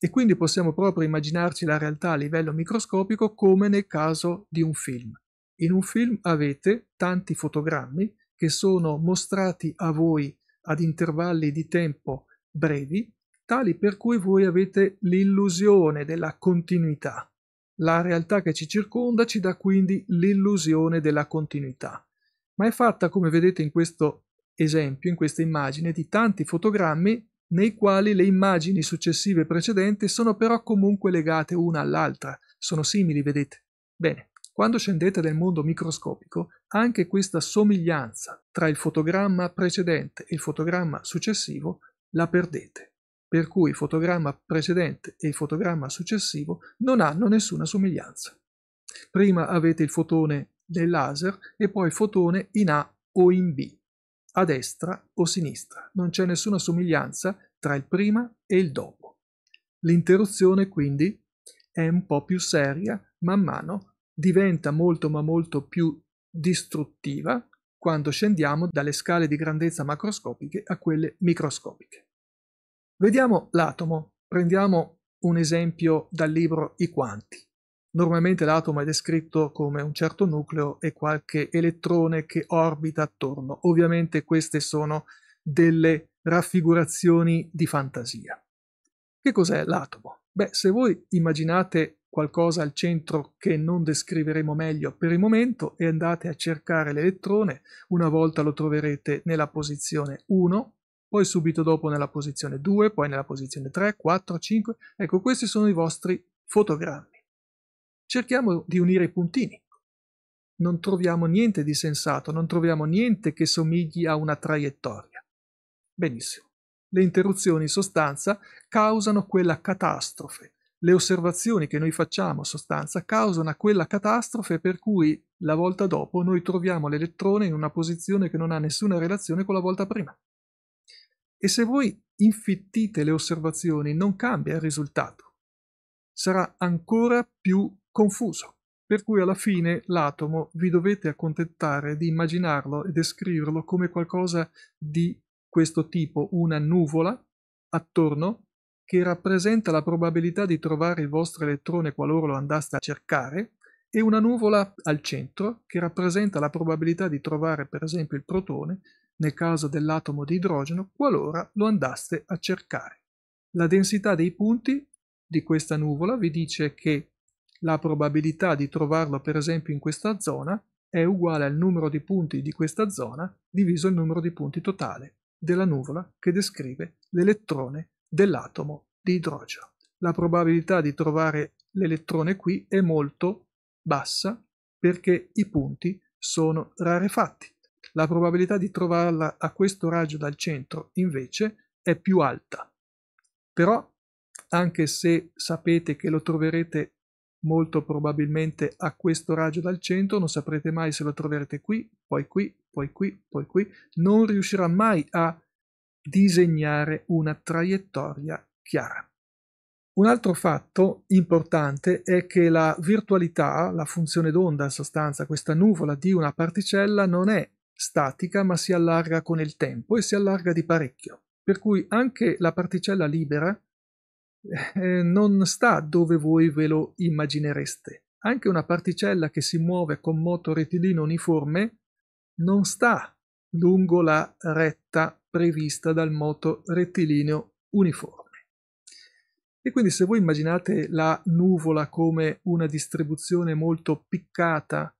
e quindi possiamo proprio immaginarci la realtà a livello microscopico come nel caso di un film. In un film avete tanti fotogrammi che sono mostrati a voi ad intervalli di tempo brevi, tali per cui voi avete l'illusione della continuità la realtà che ci circonda ci dà quindi l'illusione della continuità, ma è fatta, come vedete in questo esempio, in questa immagine, di tanti fotogrammi nei quali le immagini successive precedenti sono però comunque legate una all'altra, sono simili, vedete? Bene, quando scendete nel mondo microscopico, anche questa somiglianza tra il fotogramma precedente e il fotogramma successivo la perdete per cui il fotogramma precedente e il fotogramma successivo non hanno nessuna somiglianza. Prima avete il fotone del laser e poi il fotone in A o in B, a destra o sinistra. Non c'è nessuna somiglianza tra il prima e il dopo. L'interruzione quindi è un po' più seria, man mano diventa molto ma molto più distruttiva quando scendiamo dalle scale di grandezza macroscopiche a quelle microscopiche. Vediamo l'atomo. Prendiamo un esempio dal libro I quanti. Normalmente l'atomo è descritto come un certo nucleo e qualche elettrone che orbita attorno. Ovviamente queste sono delle raffigurazioni di fantasia. Che cos'è l'atomo? Beh, se voi immaginate qualcosa al centro che non descriveremo meglio per il momento e andate a cercare l'elettrone, una volta lo troverete nella posizione 1, poi subito dopo nella posizione 2, poi nella posizione 3, 4, 5. Ecco, questi sono i vostri fotogrammi. Cerchiamo di unire i puntini. Non troviamo niente di sensato, non troviamo niente che somigli a una traiettoria. Benissimo. Le interruzioni in sostanza causano quella catastrofe. Le osservazioni che noi facciamo, in sostanza, causano quella catastrofe per cui la volta dopo noi troviamo l'elettrone in una posizione che non ha nessuna relazione con la volta prima. E se voi infittite le osservazioni non cambia il risultato, sarà ancora più confuso. Per cui alla fine l'atomo vi dovete accontentare di immaginarlo e descriverlo come qualcosa di questo tipo, una nuvola attorno che rappresenta la probabilità di trovare il vostro elettrone qualora lo andaste a cercare, e una nuvola al centro che rappresenta la probabilità di trovare per esempio il protone nel caso dell'atomo di idrogeno, qualora lo andaste a cercare. La densità dei punti di questa nuvola vi dice che la probabilità di trovarlo per esempio in questa zona è uguale al numero di punti di questa zona diviso il numero di punti totale della nuvola che descrive l'elettrone dell'atomo di idrogeno. La probabilità di trovare l'elettrone qui è molto bassa perché i punti sono rarefatti. La probabilità di trovarla a questo raggio dal centro, invece, è più alta. Però, anche se sapete che lo troverete molto probabilmente a questo raggio dal centro, non saprete mai se lo troverete qui, poi qui, poi qui, poi qui, non riuscirà mai a disegnare una traiettoria chiara. Un altro fatto importante è che la virtualità, la funzione d'onda in sostanza, questa nuvola di una particella non è statica ma si allarga con il tempo e si allarga di parecchio, per cui anche la particella libera eh, non sta dove voi ve lo immaginereste. Anche una particella che si muove con moto rettilineo uniforme non sta lungo la retta prevista dal moto rettilineo uniforme. E quindi se voi immaginate la nuvola come una distribuzione molto piccata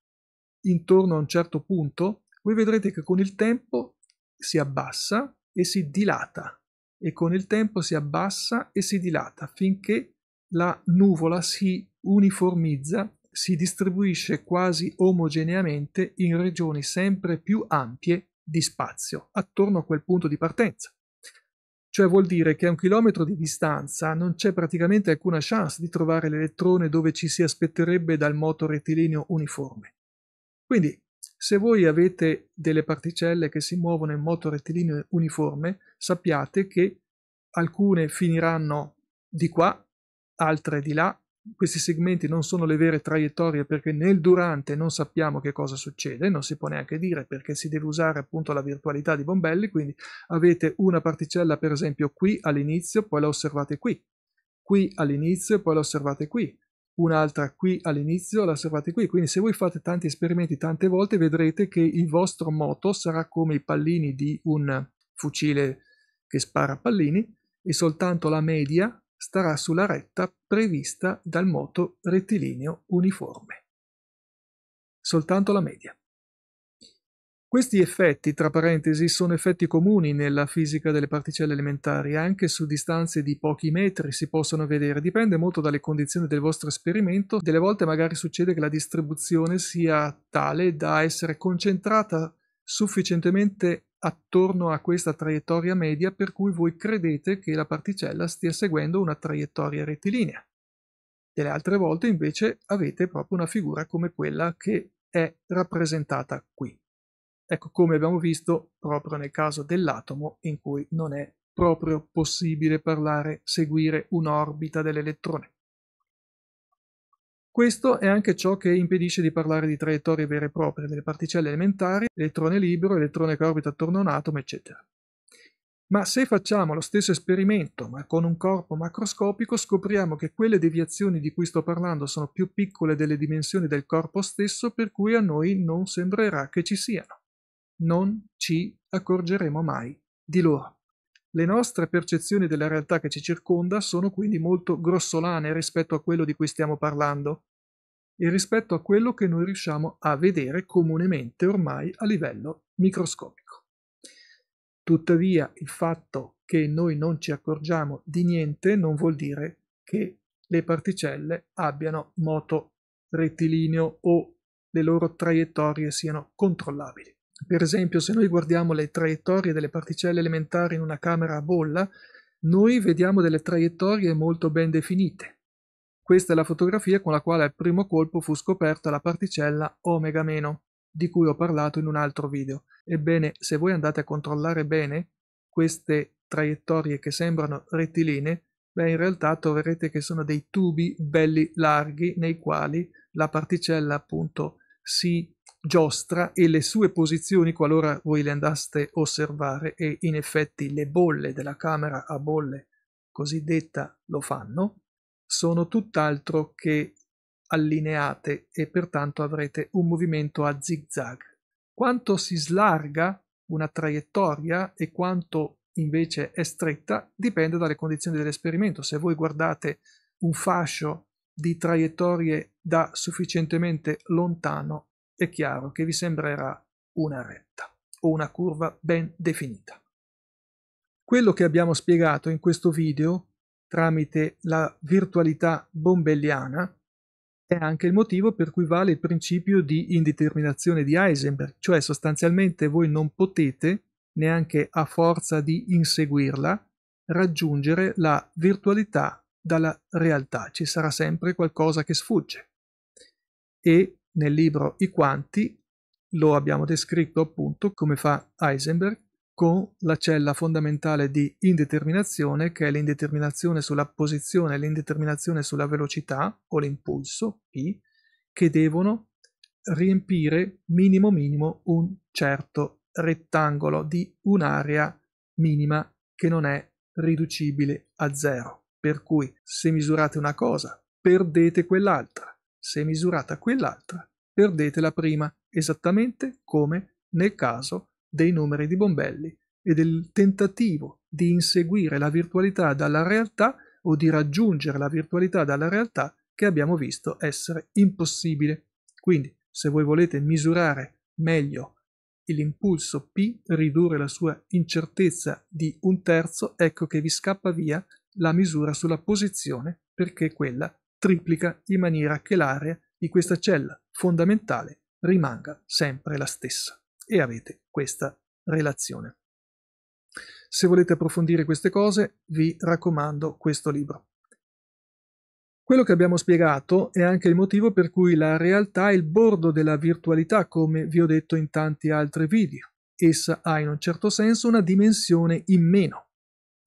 intorno a un certo punto, voi vedrete che con il tempo si abbassa e si dilata e con il tempo si abbassa e si dilata finché la nuvola si uniformizza, si distribuisce quasi omogeneamente in regioni sempre più ampie di spazio attorno a quel punto di partenza. Cioè vuol dire che a un chilometro di distanza non c'è praticamente alcuna chance di trovare l'elettrone dove ci si aspetterebbe dal moto rettilineo uniforme. Quindi se voi avete delle particelle che si muovono in moto rettilineo uniforme, sappiate che alcune finiranno di qua, altre di là. Questi segmenti non sono le vere traiettorie perché nel durante non sappiamo che cosa succede, non si può neanche dire perché si deve usare appunto la virtualità di Bombelli, quindi avete una particella per esempio qui all'inizio, poi la osservate qui, qui all'inizio, poi la osservate qui, un'altra qui all'inizio, la osservate qui, quindi se voi fate tanti esperimenti tante volte vedrete che il vostro moto sarà come i pallini di un fucile che spara pallini e soltanto la media starà sulla retta prevista dal moto rettilineo uniforme. Soltanto la media. Questi effetti, tra parentesi, sono effetti comuni nella fisica delle particelle elementari, anche su distanze di pochi metri si possono vedere, dipende molto dalle condizioni del vostro esperimento, delle volte magari succede che la distribuzione sia tale da essere concentrata sufficientemente attorno a questa traiettoria media per cui voi credete che la particella stia seguendo una traiettoria rettilinea. Delle altre volte invece avete proprio una figura come quella che è rappresentata qui. Ecco come abbiamo visto proprio nel caso dell'atomo in cui non è proprio possibile parlare, seguire un'orbita dell'elettrone. Questo è anche ciò che impedisce di parlare di traiettorie vere e proprie delle particelle elementari, elettrone libero, elettrone che orbita attorno a un atomo, eccetera. Ma se facciamo lo stesso esperimento, ma con un corpo macroscopico, scopriamo che quelle deviazioni di cui sto parlando sono più piccole delle dimensioni del corpo stesso, per cui a noi non sembrerà che ci siano non ci accorgeremo mai di loro. Le nostre percezioni della realtà che ci circonda sono quindi molto grossolane rispetto a quello di cui stiamo parlando e rispetto a quello che noi riusciamo a vedere comunemente ormai a livello microscopico. Tuttavia il fatto che noi non ci accorgiamo di niente non vuol dire che le particelle abbiano moto rettilineo o le loro traiettorie siano controllabili. Per esempio, se noi guardiamo le traiettorie delle particelle elementari in una camera a bolla, noi vediamo delle traiettorie molto ben definite. Questa è la fotografia con la quale al primo colpo fu scoperta la particella omega-, di cui ho parlato in un altro video. Ebbene, se voi andate a controllare bene queste traiettorie che sembrano rettilinee, beh, in realtà troverete che sono dei tubi belli larghi nei quali la particella appunto si giostra e le sue posizioni qualora voi le andaste a osservare e in effetti le bolle della camera a bolle cosiddetta lo fanno, sono tutt'altro che allineate e pertanto avrete un movimento a zig zag Quanto si slarga una traiettoria e quanto invece è stretta dipende dalle condizioni dell'esperimento. Se voi guardate un fascio di traiettorie da sufficientemente lontano è chiaro che vi sembrerà una retta o una curva ben definita. Quello che abbiamo spiegato in questo video tramite la virtualità bombelliana è anche il motivo per cui vale il principio di indeterminazione di Heisenberg, cioè sostanzialmente voi non potete, neanche a forza di inseguirla, raggiungere la virtualità dalla realtà, ci sarà sempre qualcosa che sfugge. E nel libro I quanti lo abbiamo descritto appunto come fa Heisenberg con la cella fondamentale di indeterminazione che è l'indeterminazione sulla posizione e l'indeterminazione sulla velocità o l'impulso P che devono riempire minimo minimo un certo rettangolo di un'area minima che non è riducibile a zero. Per cui se misurate una cosa perdete quell'altra se misurata quell'altra, perdete la prima, esattamente come nel caso dei numeri di Bombelli e del tentativo di inseguire la virtualità dalla realtà o di raggiungere la virtualità dalla realtà che abbiamo visto essere impossibile. Quindi, se voi volete misurare meglio l'impulso P, ridurre la sua incertezza di un terzo, ecco che vi scappa via la misura sulla posizione perché quella triplica in maniera che l'area di questa cella fondamentale rimanga sempre la stessa e avete questa relazione. Se volete approfondire queste cose vi raccomando questo libro. Quello che abbiamo spiegato è anche il motivo per cui la realtà è il bordo della virtualità, come vi ho detto in tanti altri video. Essa ha in un certo senso una dimensione in meno.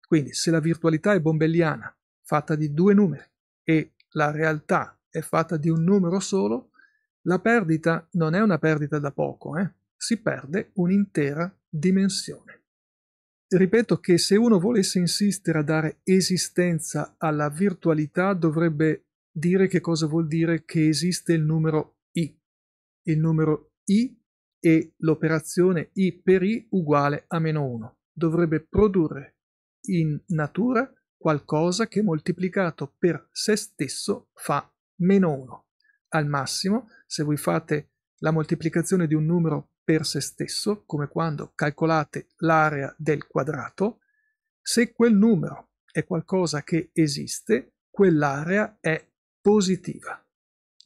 Quindi se la virtualità è bombelliana, fatta di due numeri, e la realtà è fatta di un numero solo, la perdita non è una perdita da poco, eh? si perde un'intera dimensione. Ripeto che se uno volesse insistere a dare esistenza alla virtualità dovrebbe dire che cosa vuol dire che esiste il numero i. Il numero i e l'operazione i per i uguale a meno 1. Dovrebbe produrre in natura qualcosa che moltiplicato per se stesso fa meno 1. Al massimo, se voi fate la moltiplicazione di un numero per se stesso, come quando calcolate l'area del quadrato, se quel numero è qualcosa che esiste, quell'area è positiva,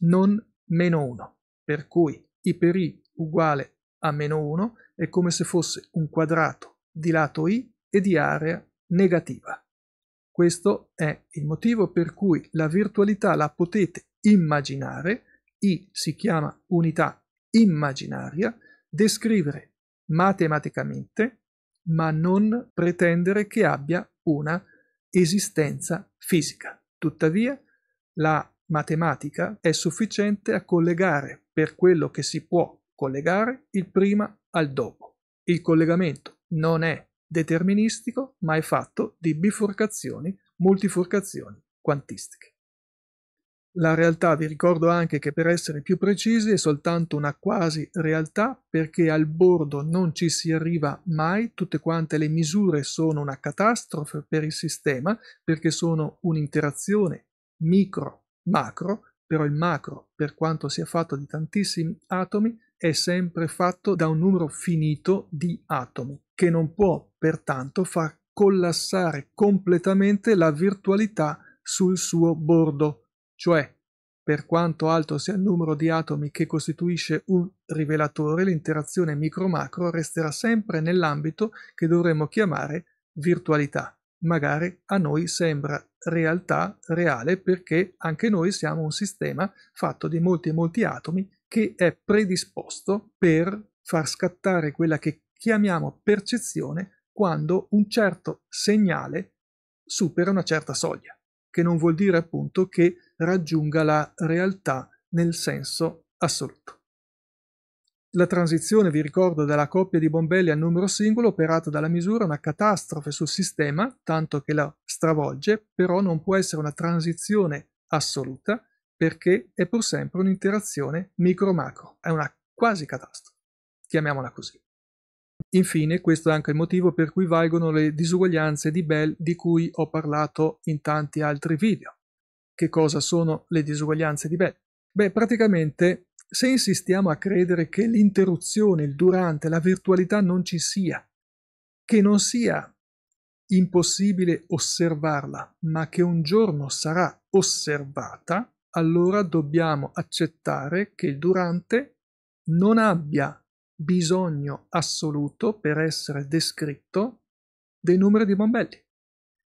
non meno 1. Per cui i per i uguale a meno 1 è come se fosse un quadrato di lato i e di area negativa. Questo è il motivo per cui la virtualità la potete immaginare, I si chiama unità immaginaria, descrivere matematicamente, ma non pretendere che abbia una esistenza fisica. Tuttavia, la matematica è sufficiente a collegare per quello che si può collegare il prima al dopo. Il collegamento non è deterministico, ma è fatto di biforcazioni, multiforcazioni, quantistiche. La realtà, vi ricordo anche che per essere più precisi, è soltanto una quasi realtà perché al bordo non ci si arriva mai, tutte quante le misure sono una catastrofe per il sistema perché sono un'interazione micro-macro, però il macro, per quanto sia fatto di tantissimi atomi, è sempre fatto da un numero finito di atomi, che non può pertanto far collassare completamente la virtualità sul suo bordo, cioè per quanto alto sia il numero di atomi che costituisce un rivelatore, l'interazione micro-macro resterà sempre nell'ambito che dovremmo chiamare virtualità. Magari a noi sembra realtà reale perché anche noi siamo un sistema fatto di molti e molti atomi che è predisposto per far scattare quella che chiamiamo percezione quando un certo segnale supera una certa soglia, che non vuol dire appunto che raggiunga la realtà nel senso assoluto. La transizione, vi ricordo, dalla coppia di Bombelli al numero singolo operata dalla misura è una catastrofe sul sistema, tanto che la stravolge, però non può essere una transizione assoluta, perché è pur sempre un'interazione micro-macro, è una quasi catastrofe, chiamiamola così. Infine, questo è anche il motivo per cui valgono le disuguaglianze di Bell di cui ho parlato in tanti altri video. Che cosa sono le disuguaglianze di Bell? Beh, praticamente, se insistiamo a credere che l'interruzione, il durante, la virtualità non ci sia, che non sia impossibile osservarla, ma che un giorno sarà osservata, allora dobbiamo accettare che il durante non abbia bisogno assoluto per essere descritto dei numeri di Bombelli,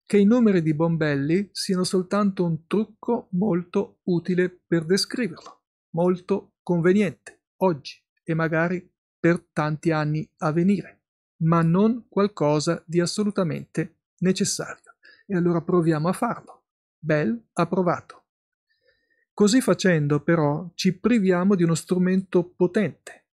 che i numeri di Bombelli siano soltanto un trucco molto utile per descriverlo, molto conveniente oggi e magari per tanti anni a venire, ma non qualcosa di assolutamente necessario. E allora proviamo a farlo. Bell ha provato Così facendo, però, ci priviamo di uno strumento potente.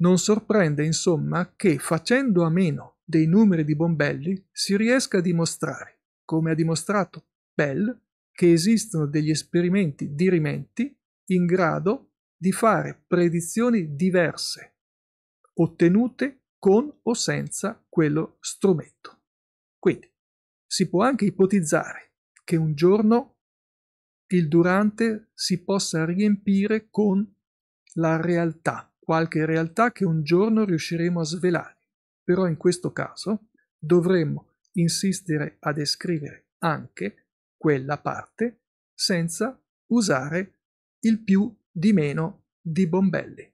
Non sorprende, insomma, che facendo a meno dei numeri di Bombelli si riesca a dimostrare, come ha dimostrato Bell, che esistono degli esperimenti dirimenti in grado di fare predizioni diverse, ottenute con o senza quello strumento. Quindi si può anche ipotizzare che un giorno il durante si possa riempire con la realtà, qualche realtà che un giorno riusciremo a svelare. Però in questo caso dovremmo insistere a descrivere anche quella parte senza usare il più di meno di Bombelli.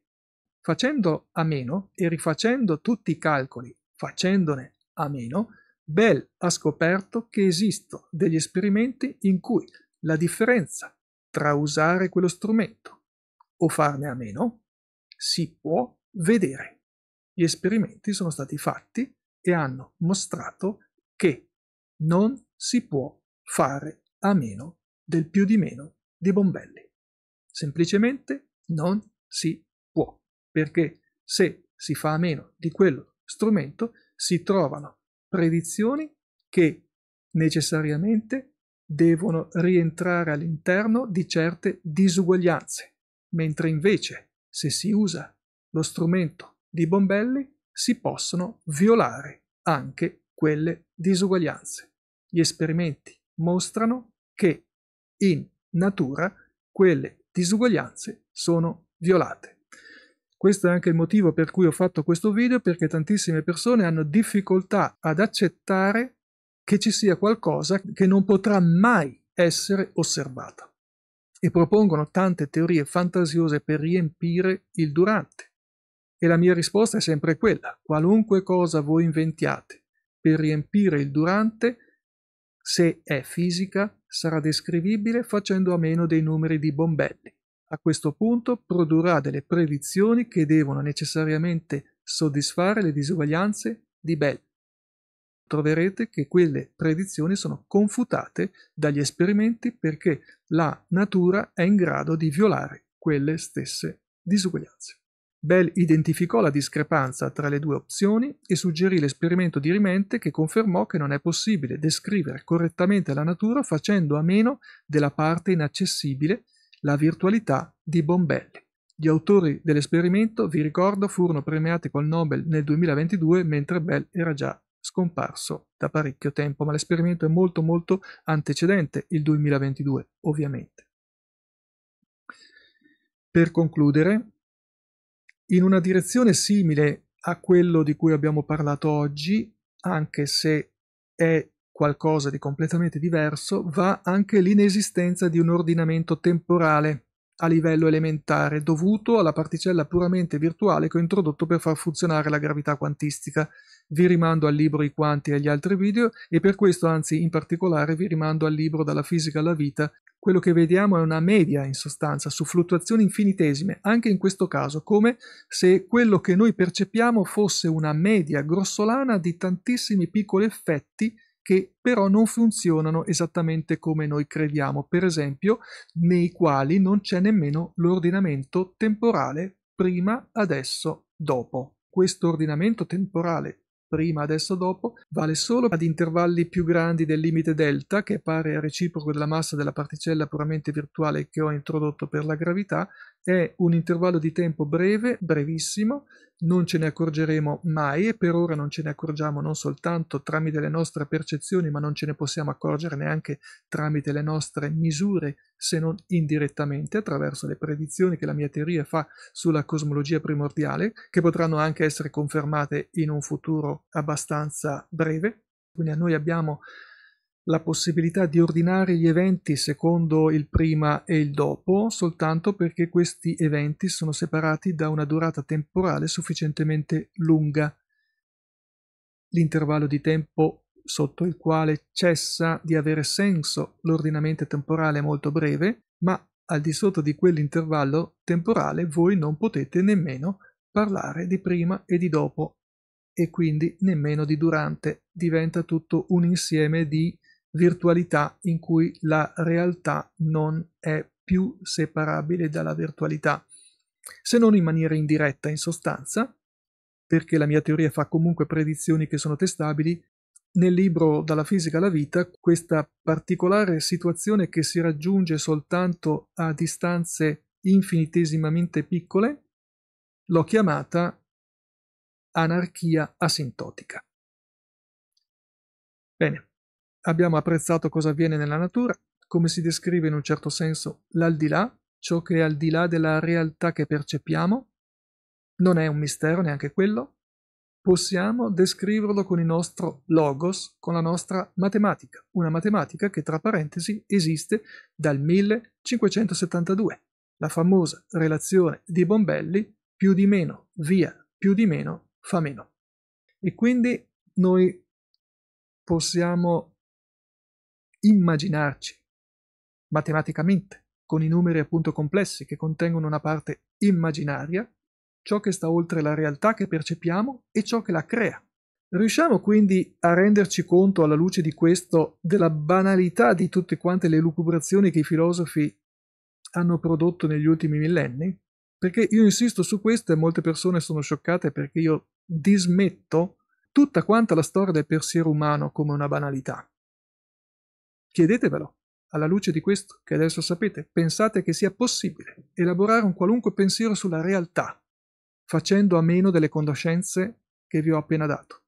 Facendo a meno e rifacendo tutti i calcoli, facendone a meno, Bell ha scoperto che esistono degli esperimenti in cui la differenza tra usare quello strumento o farne a meno si può vedere. Gli esperimenti sono stati fatti e hanno mostrato che non si può fare a meno del più di meno di Bombelli. Semplicemente non si può, perché se si fa a meno di quello strumento si trovano predizioni che necessariamente devono rientrare all'interno di certe disuguaglianze, mentre invece, se si usa lo strumento di Bombelli, si possono violare anche quelle disuguaglianze. Gli esperimenti mostrano che in natura quelle disuguaglianze sono violate. Questo è anche il motivo per cui ho fatto questo video, perché tantissime persone hanno difficoltà ad accettare che ci sia qualcosa che non potrà mai essere osservato. e propongono tante teorie fantasiose per riempire il durante. E la mia risposta è sempre quella, qualunque cosa voi inventiate per riempire il durante, se è fisica, sarà descrivibile facendo a meno dei numeri di Bombelli. A questo punto produrrà delle predizioni che devono necessariamente soddisfare le disuguaglianze di Bell troverete che quelle predizioni sono confutate dagli esperimenti perché la natura è in grado di violare quelle stesse disuguaglianze. Bell identificò la discrepanza tra le due opzioni e suggerì l'esperimento di Rimente che confermò che non è possibile descrivere correttamente la natura facendo a meno della parte inaccessibile, la virtualità di Bombelli. Gli autori dell'esperimento, vi ricordo, furono premiati col Nobel nel 2022 mentre Bell era già scomparso da parecchio tempo, ma l'esperimento è molto molto antecedente il 2022, ovviamente. Per concludere, in una direzione simile a quello di cui abbiamo parlato oggi, anche se è qualcosa di completamente diverso, va anche l'inesistenza di un ordinamento temporale a livello elementare dovuto alla particella puramente virtuale che ho introdotto per far funzionare la gravità quantistica vi rimando al libro I Quanti e agli altri video e per questo anzi in particolare vi rimando al libro Dalla fisica alla vita. Quello che vediamo è una media in sostanza su fluttuazioni infinitesime, anche in questo caso, come se quello che noi percepiamo fosse una media grossolana di tantissimi piccoli effetti che però non funzionano esattamente come noi crediamo, per esempio nei quali non c'è nemmeno l'ordinamento temporale prima, adesso, dopo. Questo ordinamento temporale prima adesso dopo, vale solo ad intervalli più grandi del limite delta, che è pari al reciproco della massa della particella puramente virtuale che ho introdotto per la gravità, è un intervallo di tempo breve, brevissimo, non ce ne accorgeremo mai e per ora non ce ne accorgiamo non soltanto tramite le nostre percezioni, ma non ce ne possiamo accorgere neanche tramite le nostre misure, se non indirettamente attraverso le predizioni che la mia teoria fa sulla cosmologia primordiale, che potranno anche essere confermate in un futuro abbastanza breve. Quindi a noi abbiamo la possibilità di ordinare gli eventi secondo il prima e il dopo, soltanto perché questi eventi sono separati da una durata temporale sufficientemente lunga. L'intervallo di tempo sotto il quale cessa di avere senso l'ordinamento temporale è molto breve, ma al di sotto di quell'intervallo temporale voi non potete nemmeno parlare di prima e di dopo e quindi nemmeno di durante. Diventa tutto un insieme di virtualità in cui la realtà non è più separabile dalla virtualità, se non in maniera indiretta in sostanza, perché la mia teoria fa comunque predizioni che sono testabili, nel libro Dalla fisica alla vita questa particolare situazione che si raggiunge soltanto a distanze infinitesimamente piccole l'ho chiamata anarchia asintotica. Bene, Abbiamo apprezzato cosa avviene nella natura, come si descrive in un certo senso l'aldilà, ciò che è al di là della realtà che percepiamo. Non è un mistero neanche quello. Possiamo descriverlo con il nostro logos, con la nostra matematica, una matematica che tra parentesi esiste dal 1572, la famosa relazione di Bombelli più di meno, via, più di meno, fa meno. E quindi noi possiamo immaginarci matematicamente, con i numeri appunto complessi che contengono una parte immaginaria, ciò che sta oltre la realtà che percepiamo e ciò che la crea. Riusciamo quindi a renderci conto alla luce di questo della banalità di tutte quante le lucubrazioni che i filosofi hanno prodotto negli ultimi millenni? Perché io insisto su questo e molte persone sono scioccate perché io dismetto tutta quanta la storia del pensiero umano come una banalità. Chiedetevelo, alla luce di questo che adesso sapete, pensate che sia possibile elaborare un qualunque pensiero sulla realtà, facendo a meno delle conoscenze che vi ho appena dato.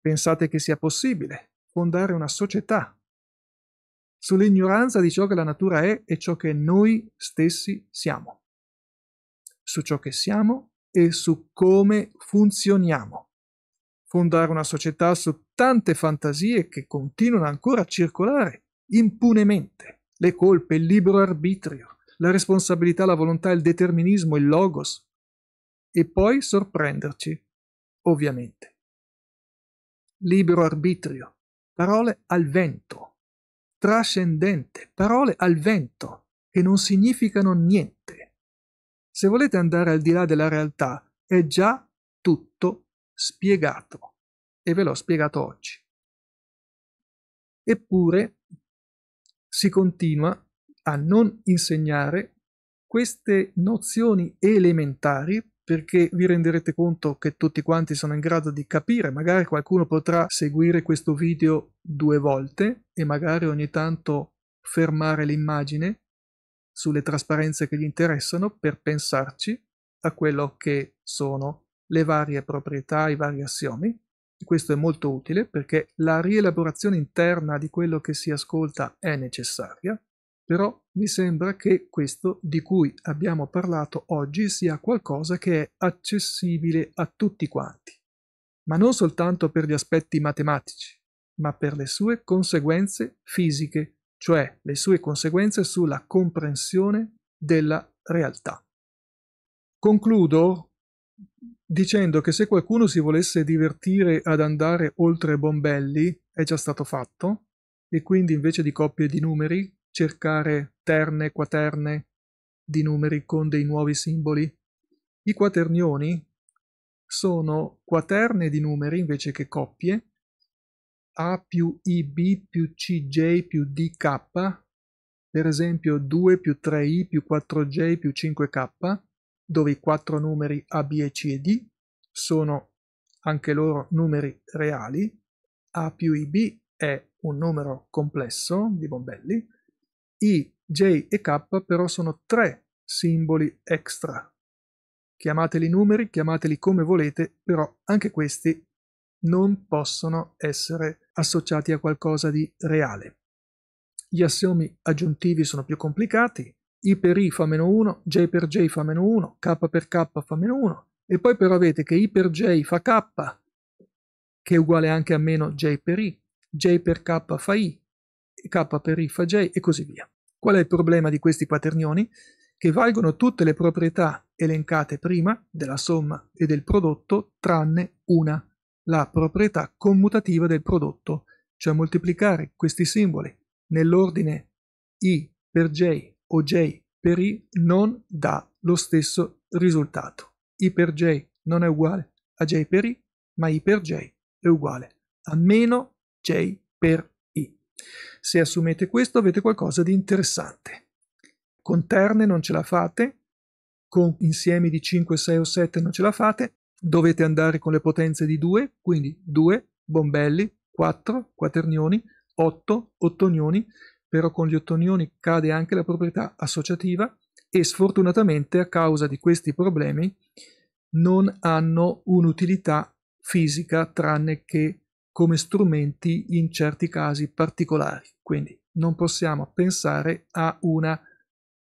Pensate che sia possibile fondare una società sull'ignoranza di ciò che la natura è e ciò che noi stessi siamo, su ciò che siamo e su come funzioniamo fondare una società su tante fantasie che continuano ancora a circolare impunemente. Le colpe, il libero arbitrio, la responsabilità, la volontà, il determinismo, il logos. E poi sorprenderci, ovviamente. Libero arbitrio, parole al vento. Trascendente, parole al vento, che non significano niente. Se volete andare al di là della realtà, è già tutto spiegato e ve l'ho spiegato oggi. Eppure si continua a non insegnare queste nozioni elementari perché vi renderete conto che tutti quanti sono in grado di capire, magari qualcuno potrà seguire questo video due volte e magari ogni tanto fermare l'immagine sulle trasparenze che gli interessano per pensarci a quello che sono le varie proprietà, i vari assiomi. questo è molto utile perché la rielaborazione interna di quello che si ascolta è necessaria, però mi sembra che questo di cui abbiamo parlato oggi sia qualcosa che è accessibile a tutti quanti, ma non soltanto per gli aspetti matematici, ma per le sue conseguenze fisiche, cioè le sue conseguenze sulla comprensione della realtà. Concludo dicendo che se qualcuno si volesse divertire ad andare oltre Bombelli è già stato fatto e quindi invece di coppie di numeri cercare terne, quaterne di numeri con dei nuovi simboli. I quaternioni sono quaterne di numeri invece che coppie A più IB più CJ più DK per esempio 2 più 3i più 4j più 5k dove i quattro numeri A, B C e D sono anche loro numeri reali, A più IB è un numero complesso di Bombelli, I, J e K però sono tre simboli extra. Chiamateli numeri, chiamateli come volete, però anche questi non possono essere associati a qualcosa di reale. Gli assiomi aggiuntivi sono più complicati, i per i fa meno 1, j per j fa meno 1, k per k fa meno 1 e poi però avete che i per j fa k che è uguale anche a meno j per i, j per k fa i, k per i fa j e così via. Qual è il problema di questi quaternioni? Che valgono tutte le proprietà elencate prima della somma e del prodotto tranne una, la proprietà commutativa del prodotto, cioè moltiplicare questi simboli nell'ordine i per j o J per I non dà lo stesso risultato. I per J non è uguale a J per I, ma I per J è uguale a meno J per I. Se assumete questo avete qualcosa di interessante. Con terne non ce la fate, con insiemi di 5, 6 o 7 non ce la fate, dovete andare con le potenze di 2, quindi 2, bombelli, 4, quaternioni, 8, ottonioni però con gli ottonioni cade anche la proprietà associativa e sfortunatamente a causa di questi problemi non hanno un'utilità fisica tranne che come strumenti in certi casi particolari. Quindi non possiamo pensare a una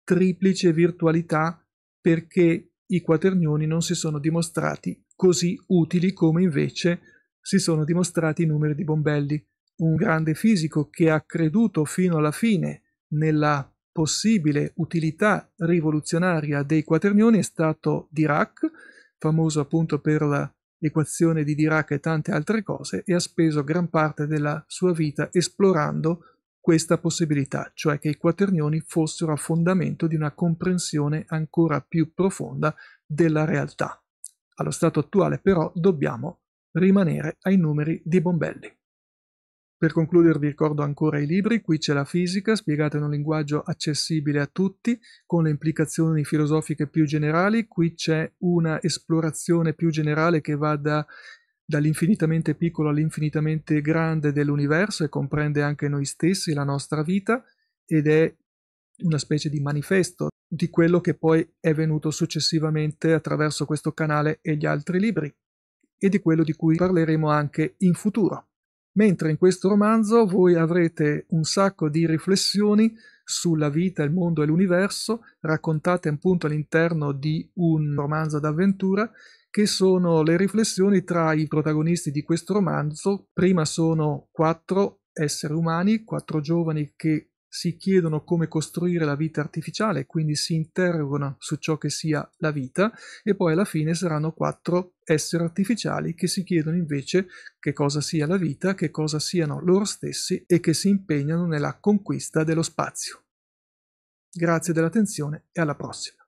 triplice virtualità perché i quaternioni non si sono dimostrati così utili come invece si sono dimostrati i numeri di Bombelli un grande fisico che ha creduto fino alla fine nella possibile utilità rivoluzionaria dei quaternioni è stato Dirac, famoso appunto per l'equazione di Dirac e tante altre cose, e ha speso gran parte della sua vita esplorando questa possibilità, cioè che i quaternioni fossero a fondamento di una comprensione ancora più profonda della realtà. Allo stato attuale però dobbiamo rimanere ai numeri di Bombelli. Per concludere vi ricordo ancora i libri, qui c'è la fisica, spiegata in un linguaggio accessibile a tutti, con le implicazioni filosofiche più generali, qui c'è una esplorazione più generale che va da, dall'infinitamente piccolo all'infinitamente grande dell'universo e comprende anche noi stessi, la nostra vita, ed è una specie di manifesto di quello che poi è venuto successivamente attraverso questo canale e gli altri libri, e di quello di cui parleremo anche in futuro mentre in questo romanzo voi avrete un sacco di riflessioni sulla vita, il mondo e l'universo, raccontate appunto all'interno di un romanzo d'avventura, che sono le riflessioni tra i protagonisti di questo romanzo. Prima sono quattro esseri umani, quattro giovani che si chiedono come costruire la vita artificiale, quindi si interrogano su ciò che sia la vita e poi alla fine saranno quattro esseri artificiali che si chiedono invece che cosa sia la vita, che cosa siano loro stessi e che si impegnano nella conquista dello spazio. Grazie dell'attenzione e alla prossima.